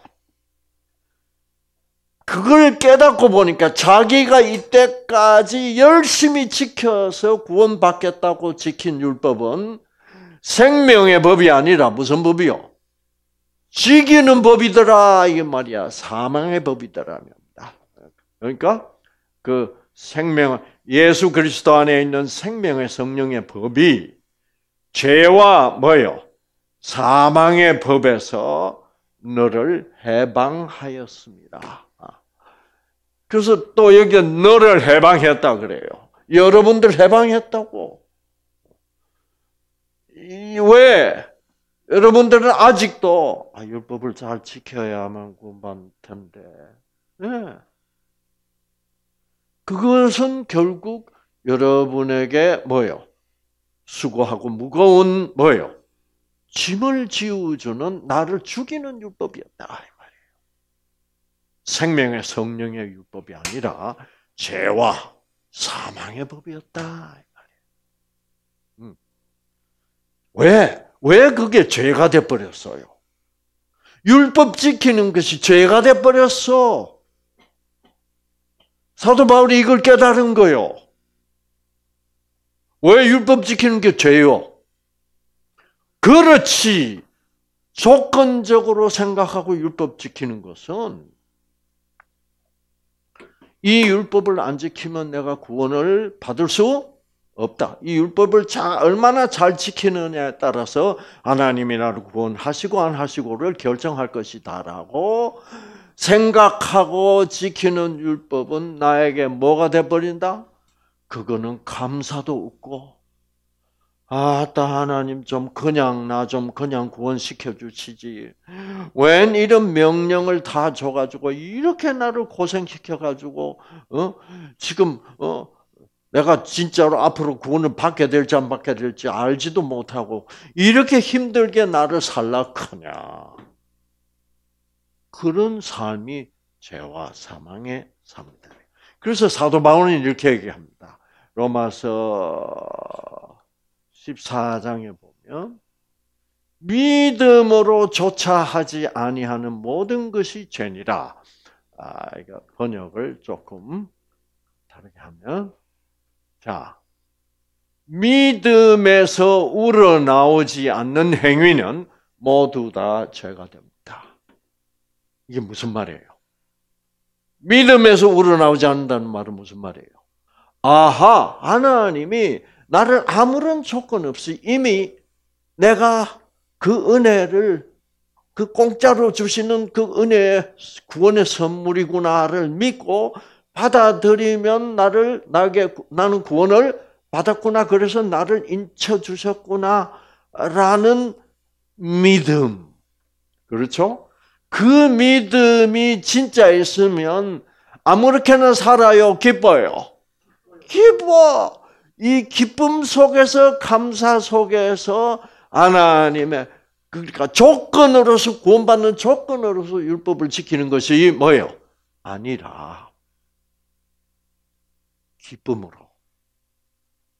그걸 깨닫고 보니까 자기가 이때까지 열심히 지켜서 구원받겠다고 지킨 율법은 생명의 법이 아니라 무슨 법이요? 죽이는 법이더라 이 말이야 사망의 법이더라면 그러니까 그 생명 예수 그리스도 안에 있는 생명의 성령의 법이 죄와 뭐요 사망의 법에서 너를 해방하였습니다. 그래서 또 여기 너를 해방했다 그래요. 여러분들 해방했다고. 왜 여러분들은 아직도 아, 율법을 잘 지켜야만 구원 텐데. 네. 그것은 결국 여러분에게 뭐요? 수고하고 무거운 뭐요? 짐을 지우주는 나를 죽이는 율법이었다 이 말이에요. 생명의 성령의 율법이 아니라 죄와 사망의 법이었다 이 말이에요. 음. 왜왜 그게 죄가 되어버렸어요 율법 지키는 것이 죄가 되어버렸어 사도 바울이 이걸 깨달은 거요. 왜 율법 지키는 게 죄요? 그렇지. 조건적으로 생각하고 율법 지키는 것은 이 율법을 안 지키면 내가 구원을 받을 수 없다. 이 율법을 자, 얼마나 잘 지키느냐에 따라서 하나님이 나를 구원하시고 안 하시고를 결정할 것이다라고 생각하고 지키는 율법은 나에게 뭐가 돼버린다? 그거는 감사도 없고, 아, 아따 하나님 좀 그냥 나 좀 그냥 구원시켜 주시지. 웬 이런 명령을 다 줘가지고 이렇게 나를 고생시켜가지고 어? 지금 어? 내가 진짜로 앞으로 구원을 받게 될지 안 받게 될지 알지도 못하고 이렇게 힘들게 나를 살라하냐 그런 삶이 죄와 사망의 삶이다. 그래서 사도 바울은 이렇게 얘기합니다. 로마서 14장에 보면 믿음으로조차 하지 아니하는 모든 것이 죄니라. 아, 이거 번역을 조금 다르게 하면 자, 믿음에서 우러나오지 않는 행위는 모두 다 죄가 됩니다. 이게 무슨 말이에요? 믿음에서 우러나오지 않는다는 말은 무슨 말이에요? 아하, 하나님이 나를 아무런 조건 없이 이미 내가 그 은혜를 그 공짜로 주시는 그 은혜의 구원의 선물이구나를 믿고 받아들이면 나를 나게 나는 구원을 받았구나. 그래서 나를 인쳐 주셨구나라는 믿음. 그렇죠? 그 믿음이 진짜 있으면 아무렇게나 살아요. 기뻐요. 기뻐. 이 기쁨 속에서 감사 속에서 하나님의 그러니까 조건으로서 구원받는 조건으로서 율법을 지키는 것이 뭐예요? 아니라 기쁨으로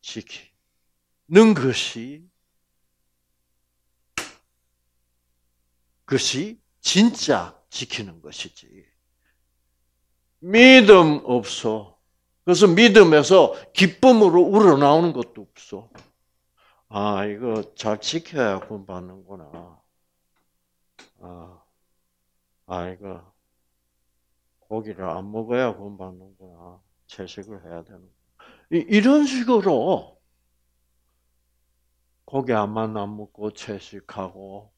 지키는 것이 그것이 진짜 지키는 것이지. 믿음 없어. 그래서 믿음에서 기쁨으로 우러나오는 것도 없어. 아, 이거 잘 지켜야 군 받는구나. 아, 아, 이거 고기를 안 먹어야 군 받는구나. 채식을 해야 되는 이런 식으로 고기 안만 안 먹고 채식하고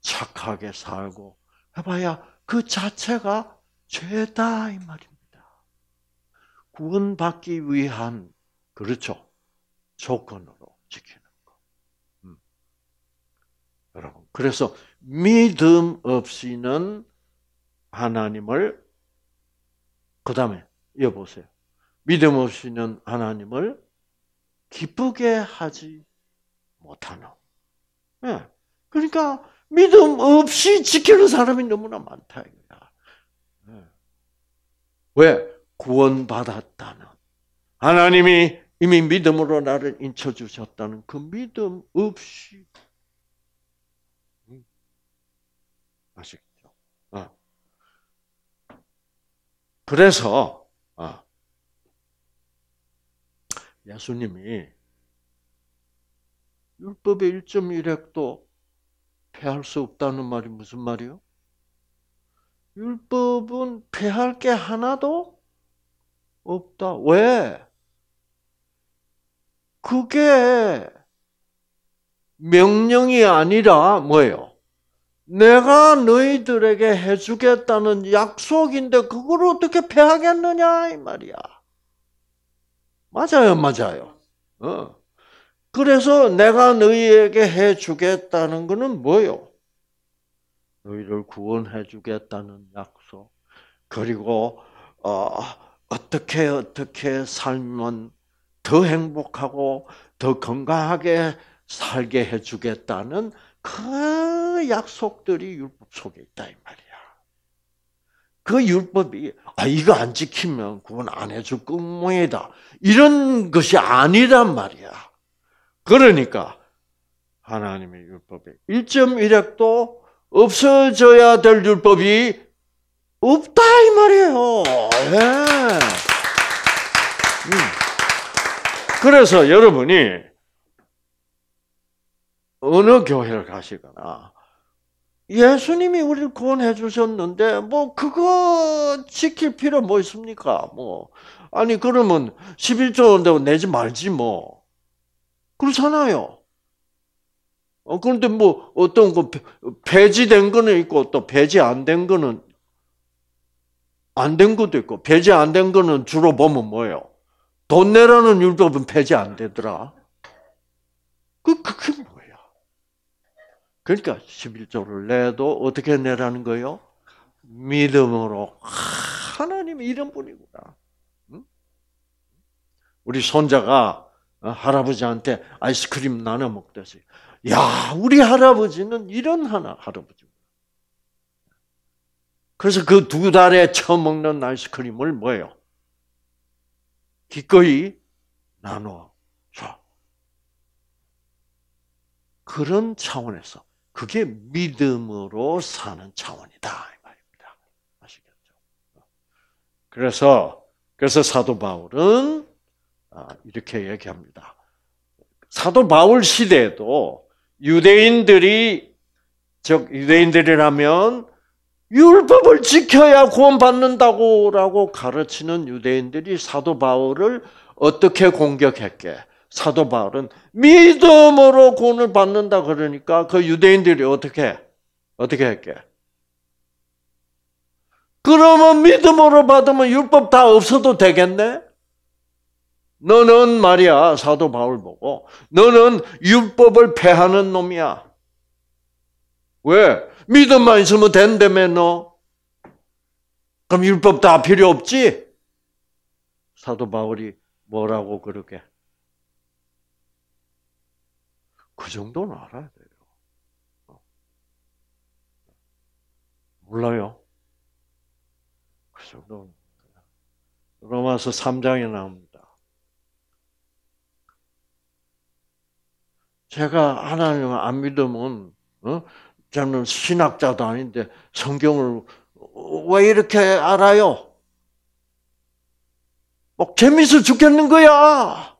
착하게 살고 해봐야 그 자체가 죄다 이 말입니다. 구원받기 위한 그렇죠 조건으로 지키는 거. 음. 여러분 그래서 믿음 없이는 하나님을 그 다음에 여보세요. 믿음 없이는 하나님을 기쁘게 하지 못하노. 예. 그러니까 믿음 없이 지키는 사람이 너무나 많다 이왜 예. 구원받았다는 하나님이 이미 믿음으로 나를 인쳐 주셨다는 그 믿음 없이 음. 아시겠죠? 어. 그래서 예수님이 율법의 1.1핵도 패할 수 없다는 말이 무슨 말이요? 율법은 패할 게 하나도 없다. 왜? 그게 명령이 아니라 뭐예요? 내가 너희들에게 해주겠다는 약속인데 그걸 어떻게 패하겠느냐 이 말이야. 맞아요, 맞아요. 어. 그래서 내가 너희에게 해주겠다는 것은 뭐요? 너희를 구원해주겠다는 약속. 그리고 어, 어떻게 어떻게 살면 더 행복하고 더 건강하게 살게 해주겠다는 그 약속들이 율법 속에 있다 이 말이에요. 그 율법이 아 이거 안 지키면 구원 안 해줄 꿈이다 이런 것이 아니란 말이야. 그러니까 하나님의 율법이 1.1핵도 없어져야 될 율법이 없다 이 말이에요. 네. 그래서 여러분이 어느 교회를 가시거나 예수님이 우리를 구원해 주셨는데 뭐 그거 지킬 필요 뭐 있습니까? 뭐 아니 그러면 11조인데 내지 말지 뭐 그렇잖아요. 어, 그런데 뭐 어떤 거 배제된 거는 있고 또배지안 된 거는 안 된 것도 있고 배지안 된 거는 주로 보면 뭐예요? 돈 내라는 율법은 폐지 안 되더라. 그러니까 11조를 내도 어떻게 내라는 거요? 믿음으로 하나님 이런 분이구나. 우리 손자가 어, 할아버지한테 아이스크림 나눠 먹듯이 야 우리 할아버지는 이런 하나 할아버지. 그래서 그 두 달에 처먹는 음 아이스크림을 뭐예요? 기꺼이 나눠 줘. 그런 차원에서 그게 믿음으로 사는 차원이다 이 말입니다. 아시겠죠? 그래서 그래서 사도 바울은 아, 이렇게 얘기합니다. 사도 바울 시대에도 유대인들이 즉 유대인들이라면 율법을 지켜야 구원받는다고 가르치는 유대인들이 사도 바울을 어떻게 공격했게? 사도 바울은 믿음으로 구원을 받는다 그러니까 그 유대인들이 어떻게 어떻게 할게? 그러면 믿음으로 받으면 율법 다 없어도 되겠네? 너는 말이야, 사도 바울 보고, 너는 율법을 패하는 놈이야. 왜? 믿음만 있으면 된다며, 너? 그럼 율법 다 필요 없지? 사도 바울이 뭐라고 그렇게 그 정도는 알아야 돼요. 어. 몰라요? 그 정도는. 네. 로마서 3장에 나옵니다. 제가 하나님을 안 믿으면, 어? 저는 신학자도 아닌데 성경을 왜 이렇게 알아요? 막 뭐 재밌어 죽겠는 거야!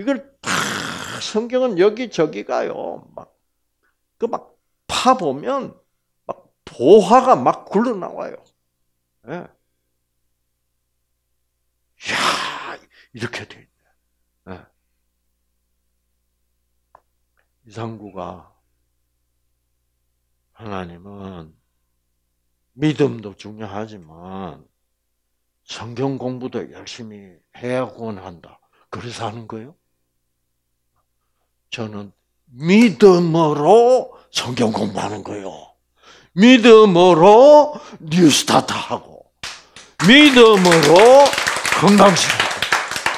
이걸 다 성경은 여기저기가요. 막, 그막 파보면 막 보화가 막 굴러나와요. 예. 야 이렇게 돼 있네. 예. 이상구가 하나님은 믿음도 중요하지만 성경 공부도 열심히 해야 구원한다. 그래서 하는 거예요? 저는 믿음으로 성경 공부하는 거예요. 믿음으로 뉴스타트 하고, 믿음으로 건강식하고.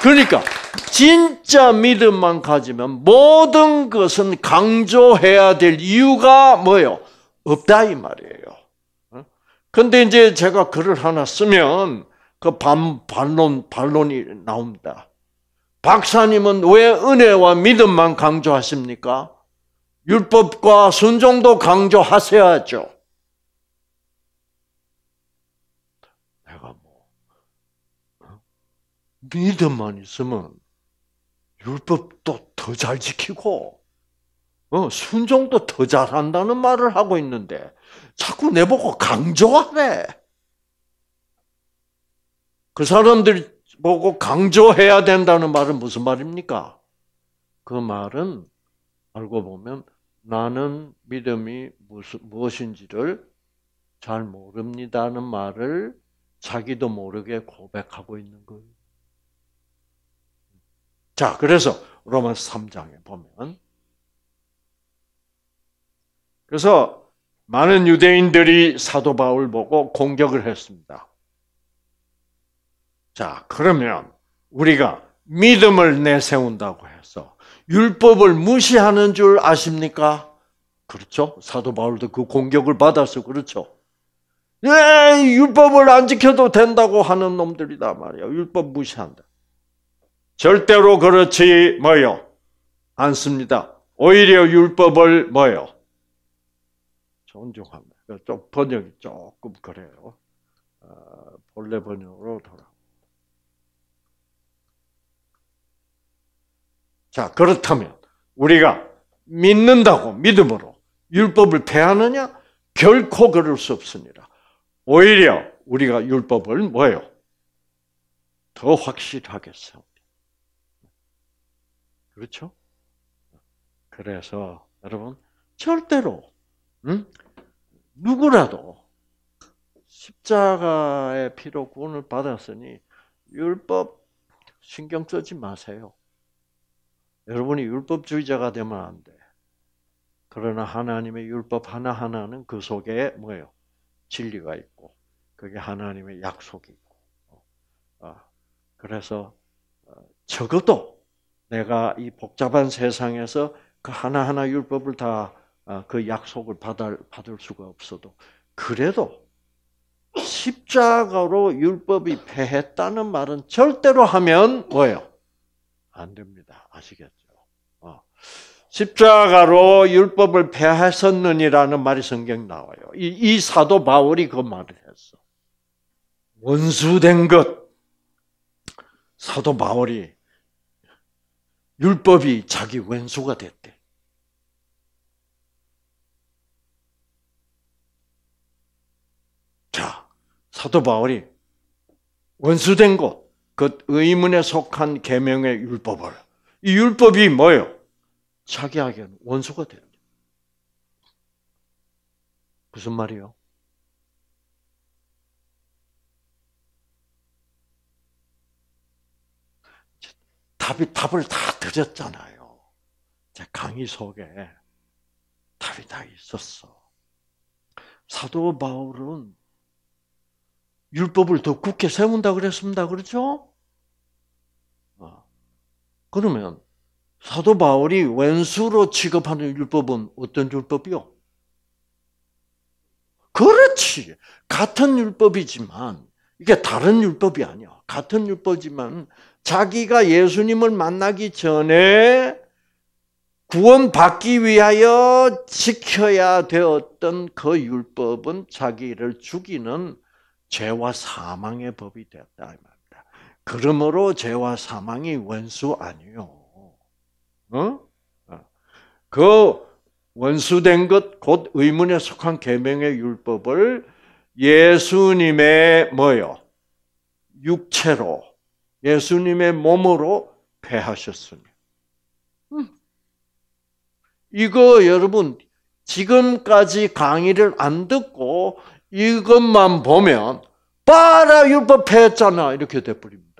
그러니까, 진짜 믿음만 가지면 모든 것은 강조해야 될 이유가 뭐예요? 없다, 이 말이에요. 어? 근데 이제 제가 글을 하나 쓰면 그 반, 론 반론이 나온다. 박사님은 왜 은혜와 믿음만 강조하십니까? 율법과 순종도 강조하셔야죠. 내가 뭐 어? 믿음만 있으면 율법도 더 잘 지키고 어, 순종도 더 잘한다는 말을 하고 있는데 자꾸 내보고 강조하래. 그 사람들이 보고 강조해야 된다는 말은 무슨 말입니까? 그 말은 알고 보면 나는 믿음이 무엇인지를 잘 모릅니다는 말을 자기도 모르게 고백하고 있는 거예요. 자, 그래서 로마서 3장에 보면 그래서 많은 유대인들이 사도 바울 보고 공격을 했습니다. 자, 그러면 우리가 믿음을 내세운다고 해서 율법을 무시하는 줄 아십니까? 그렇죠? 사도 바울도 그 공격을 받아서 그렇죠. 예, 율법을 안 지켜도 된다고 하는 놈들이다 말이야. 율법 무시한다. 절대로 그렇지 뭐요? 않습니다. 오히려 율법을 뭐요? 존중합니다. 좀 번역이 조금 그래요. 아, 본래 번역으로 돌아. 자, 그렇다면 우리가 믿는다고 믿음으로 율법을 폐하느냐? 결코 그럴 수 없습니다. 오히려 우리가 율법을 뭐예요? 더 확실하게 세웁니다. 그렇죠? 그래서 여러분 절대로 응? 누구라도 십자가의 피로 구원을 받았으니 율법 신경 쓰지 마세요. 여러분이 율법주의자가 되면 안 돼. 그러나 하나님의 율법 하나하나는 그 속에 뭐예요? 진리가 있고, 그게 하나님의 약속이 있고. 어, 어, 그래서 어, 적어도 내가 이 복잡한 세상에서 그 하나하나 율법을 다 그 약속을 받을, 받을 수가 없어도 그래도 십자가로 율법이 패했다는 말은 절대로 하면 뭐예요? 안 됩니다. 아시겠죠? 어. 십자가로 율법을 폐하셨느니라는 말이 성경 나와요. 이, 이, 사도 바울이 그 말을 했어. 원수된 것. 사도 바울이 율법이 자기 원수가 됐대. 자, 사도 바울이 원수된 것. 그 의문에 속한 계명의 율법을 이 율법이 뭐예요? 자기에게는 원수가 됩니다. 무슨 말이요? 답이 답을 다 드렸잖아요. 제 강의 속에 답이 다 있었어. 사도 바울은 율법을 더 굳게 세운다 그랬습니다. 그렇죠? 어. 그러면 사도 바울이 왼수로 취급하는 율법은 어떤 율법이요? 그렇지. 같은 율법이지만 이게 다른 율법이 아니야. 같은 율법이지만 자기가 예수님을 만나기 전에 구원받기 위하여 지켜야 되었던 그 율법은 자기를 죽이는 죄와 사망의 법이 되었다 이 말입니다. 그러므로 죄와 사망이 원수 아니요. 어? 어. 그 원수된 것 곧 의문에 속한 계명의 율법을 예수님의 뭐요? 육체로 예수님의 몸으로 패하셨습니 음. 이거 여러분 지금까지 강의를 안 듣고 이것만 보면 빠라 율법했잖아 이렇게 돼버립니다.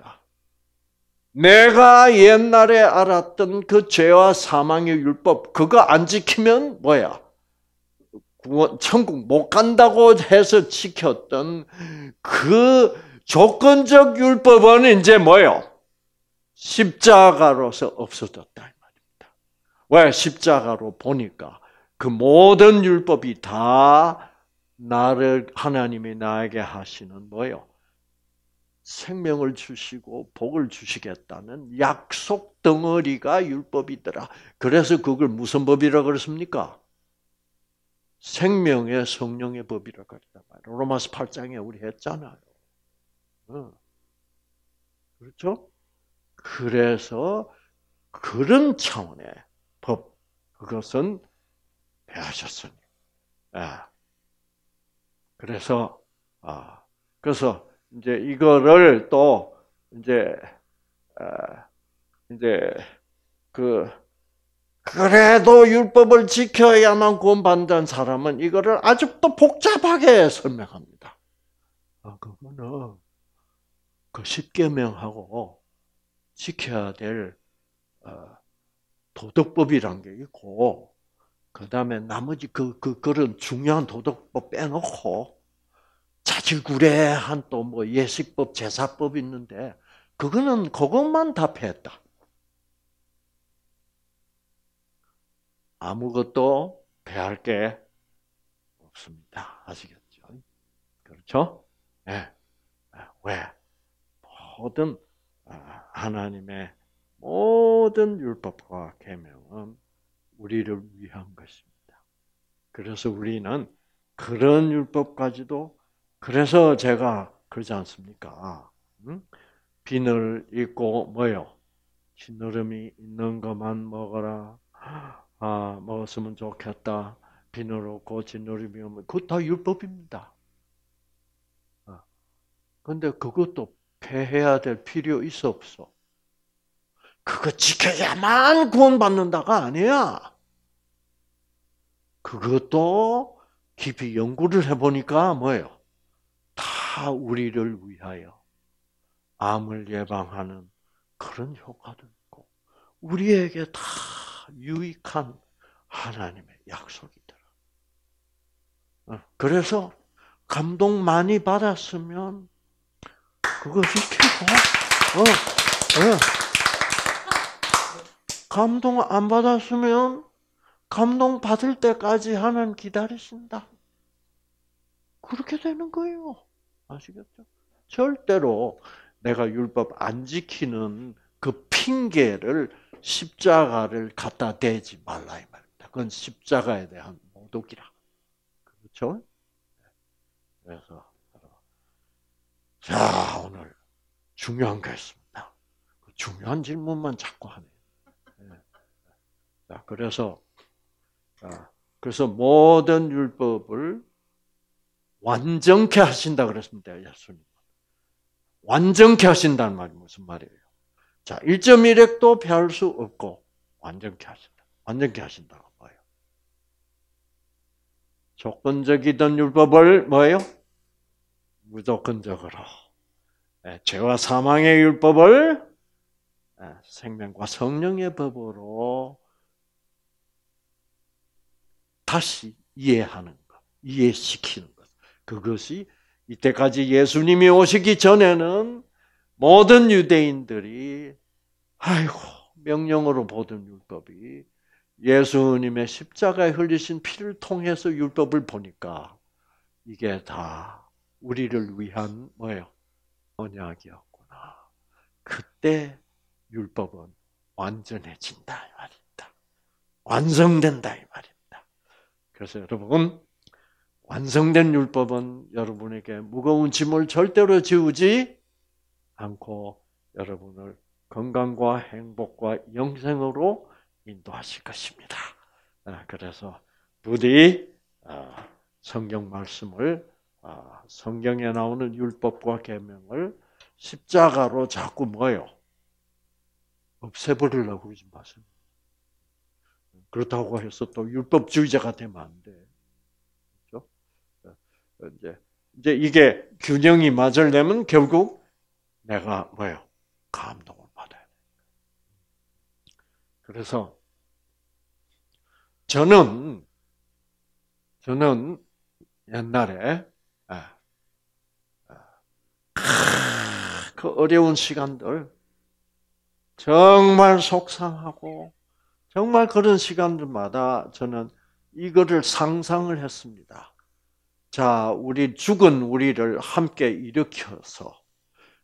내가 옛날에 알았던 그 죄와 사망의 율법 그거 안 지키면 뭐야? 천국 못 간다고 해서 지켰던 그 조건적 율법은 이제 뭐요? 십자가로서 없어졌다 이 말입니다. 왜 십자가로 보니까 그 모든 율법이 다 나를 하나님이 나에게 하시는 뭐요? 생명을 주시고 복을 주시겠다는 약속 덩어리가 율법이더라. 그래서 그걸 무슨 법이라 그랬습니까? 생명의 성령의 법이라 그랬단 말요 로마서 8장에 우리 했잖아요. 어. 그렇죠? 그래서 그런 차원의 법 그것은 배하셨으니. 예. 그래서 아 그래서 이제 이거를 또 이제 아, 이제 그 그래도 율법을 지켜야만 구원받는 사람은 이거를 아직도 복잡하게 설명합니다. 아, 그거는 그 십계명하고 지켜야 될 아, 도덕법이란 게 있고 그 다음에 나머지 그, 그, 그런 중요한 도덕법 빼놓고 자질구레한 또 뭐 예식법, 제사법 있는데 그거는 그것만 다 폐했다. 아무것도 배할 게 없습니다. 아시겠죠? 그렇죠? 네. 왜? 모든 아, 하나님의 모든 율법과 계명은 우리를 위한 것입니다. 그래서 우리는 그런 율법까지도 그래서 제가 그러지 않습니까? 비늘 있고 뭐요? 지느러미 있는 것만 먹어라. 아 먹었으면 좋겠다. 비늘 없고 지느러미 없으면 그다 율법입니다. 아, 근데 그것도 폐해야 될 필요 있어 없어? 그거 지켜야만 구원받는다가 아니야. 그것도 깊이 연구를 해보니까 뭐예요? 다 우리를 위하여 암을 예방하는 그런 효과도 있고, 우리에게 다 유익한 하나님의 약속이더라. 어, 그래서 감동 많이 받았으면 그거 지키고, 어, 어. 감동 안 받았으면 감동 받을 때까지 하는 기다리신다. 그렇게 되는 거예요. 아시겠죠? 절대로 내가 율법 안 지키는 그 핑계를 십자가를 갖다 대지 말라 이 말입니다. 그건 십자가에 대한 모독이라. 그렇죠? 네. 그래서 자 오늘 중요한 거 있습니다. 그 중요한 질문만 자꾸 하네요. 네. 자 그래서 아, 그래서 모든 율법을 완전케 하신다 그랬습니다. 예수님. 완전케 하신다는 말이 무슨 말이에요? 자, 1.1핵도 피할 수 없고 완전케 하신다. 완전케 하신다고 봐요. 조건적이던 율법을 뭐예요? 무조건적으로. 예, 죄와 사망의 율법을 예, 생명과 성령의 법으로 다시 이해하는 것, 이해시키는 것. 그것이 이때까지 예수님이 오시기 전에는 모든 유대인들이 아이고 명령으로 보던 율법이 예수님의 십자가에 흘리신 피를 통해서 율법을 보니까 이게 다 우리를 위한 뭐예요? 언약이었구나. 그때 율법은 완전해진다 이 말이다. 완성된다 이 말이다. 그래서 여러분 완성된 율법은 여러분에게 무거운 짐을 절대로 지우지 않고 여러분을 건강과 행복과 영생으로 인도하실 것입니다. 아, 그래서 부디 아, 성경 말씀을 아, 성경에 나오는 율법과 계명을 십자가로 자꾸 뭐요 없애버리려고 그러지 마세요. 그렇다고 해서 또 율법주의자가 되면 안 돼. 그렇죠? 이제 이제 이게 균형이 맞을려면 결국 내가 뭐예요? 감동을 받아야 돼. 그래서 저는 저는 옛날에 아, 아, 그 어려운 시간들 정말 속상하고 정말 그런 시간들마다 저는 이거를 상상을 했습니다. 자, 우리 죽은 우리를 함께 일으켜서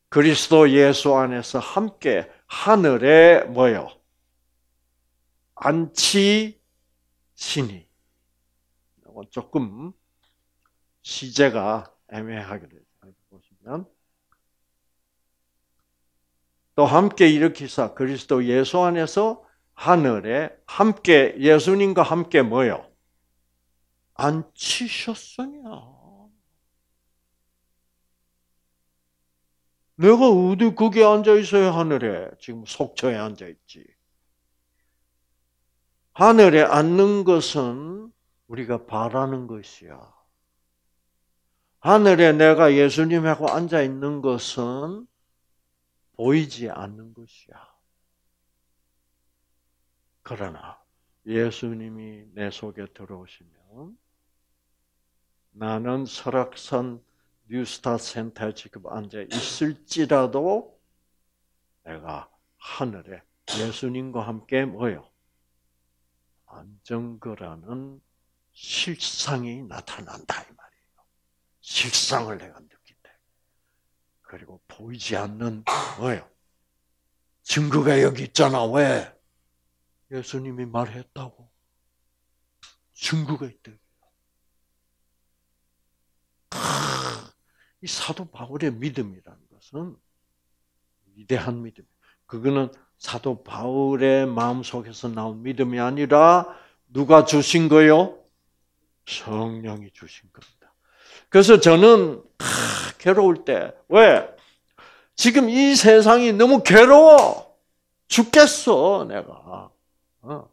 그리스도 예수 안에서 함께 하늘에 모여 안치시니 조금 시제가 애매하게 보시면 또 함께 일으키사 그리스도 예수 안에서 하늘에 함께 예수님과 함께 뭐요? 앉히셨으냐? 내가 어디 거기 앉아 있어요 하늘에 지금 속초에 앉아 있지. 하늘에 앉는 것은 우리가 바라는 것이야. 하늘에 내가 예수님하고 앉아 있는 것은 보이지 않는 것이야. 그러나 예수님이 내 속에 들어오시면 나는 설악산 뉴스타 센터에 지금 앉아 있을지라도 내가 하늘에 예수님과 함께 모여 안정거라는 실상이 나타난다 이 말이에요. 실상을 내가 느낄 때 그리고 보이지 않는 뭐요 증거가 여기 있잖아 왜? 예수님이 말했다고 증거가 있다. 이 사도 바울의 믿음이라는 것은 위대한 믿음. 그거는 사도 바울의 마음 속에서 나온 믿음이 아니라 누가 주신 거요? 성령이 주신 겁니다. 그래서 저는 괴로울 때 왜? 지금 이 세상이 너무 괴로워 죽겠어 내가. 어.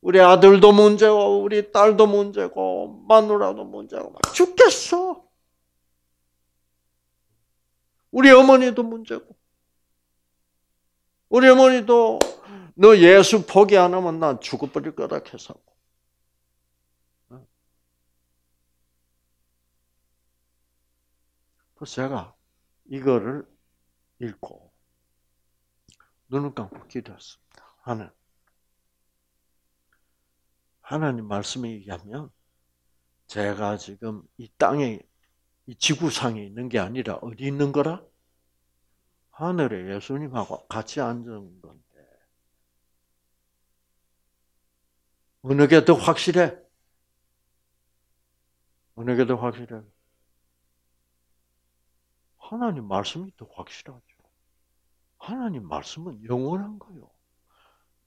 우리 아들도 문제고, 우리 딸도 문제고, 마누라도 문제고, 막 죽겠어. 우리 어머니도 문제고. 우리 어머니도 너 예수 포기 안 하면 난 죽어버릴 거라 해서. 그래서 제가 이거를 읽고 눈을 감고 기도했습니다. 하는 하나님 말씀에 의하면 제가 지금 이 땅에 이 지구상에 있는 게 아니라 어디 있는 거라? 하늘에 예수님하고 같이 앉은 건데 어느 게더 확실해? 어느 게더 확실해? 하나님 말씀이 더 확실하죠. 하나님 말씀은 영원한 거요. 예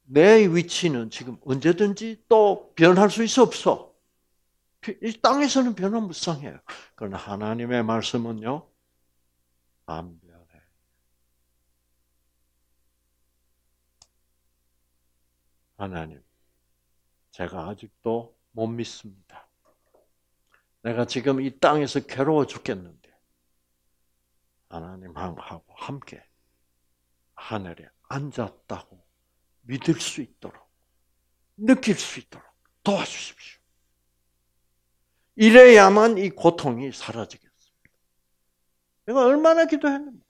내 위치는 지금 언제든지 또 변할 수 있어 없어. 그 이 땅에서는 변화무쌍해요. 그러나 하나님의 말씀은요, 안 변해. 하나님, 제가 아직도 못 믿습니다. 내가 지금 이 땅에서 괴로워 죽겠는데, 하나님하고 함께 하늘에 앉았다고 믿을 수 있도록, 느낄 수 있도록 도와주십시오. 이래야만 이 고통이 사라지겠습니다. 내가 얼마나 기도했는지.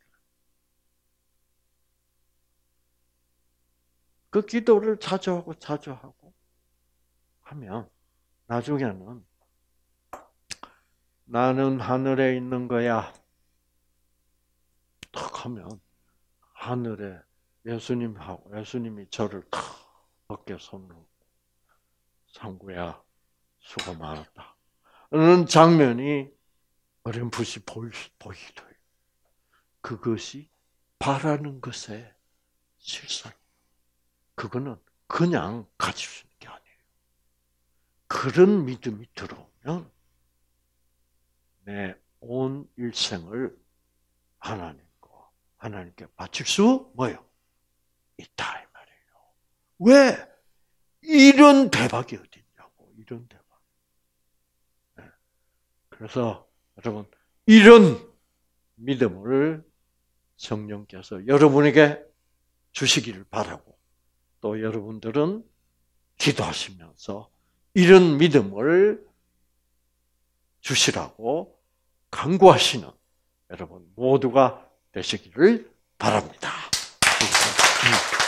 그 기도를 자주 하고 자주 하고 하면 나중에는 나는 하늘에 있는 거야. 탁 하면 하늘에 예수님하고 예수님이 저를 탁 어깨 손으로 상구야 수고 많았다. 는 장면이 어렴풋이 보이더요. 그것이 바라는 것의 실상. 그거는 그냥 가질 수 있는 게 아니에요. 그런 믿음이 들어오면 내 온 일생을 하나님과 하나님께 바칠 수 뭐요? 있다 이 말이에요. 왜 이런 대박이 어디 있냐고 이런 대박. 네. 그래서 여러분 이런 믿음을 성령께서 여러분에게 주시기를 바라고 또 여러분들은 기도하시면서 이런 믿음을 주시라고 강구하시는 여러분 모두가 되시기를 바랍니다. Mm.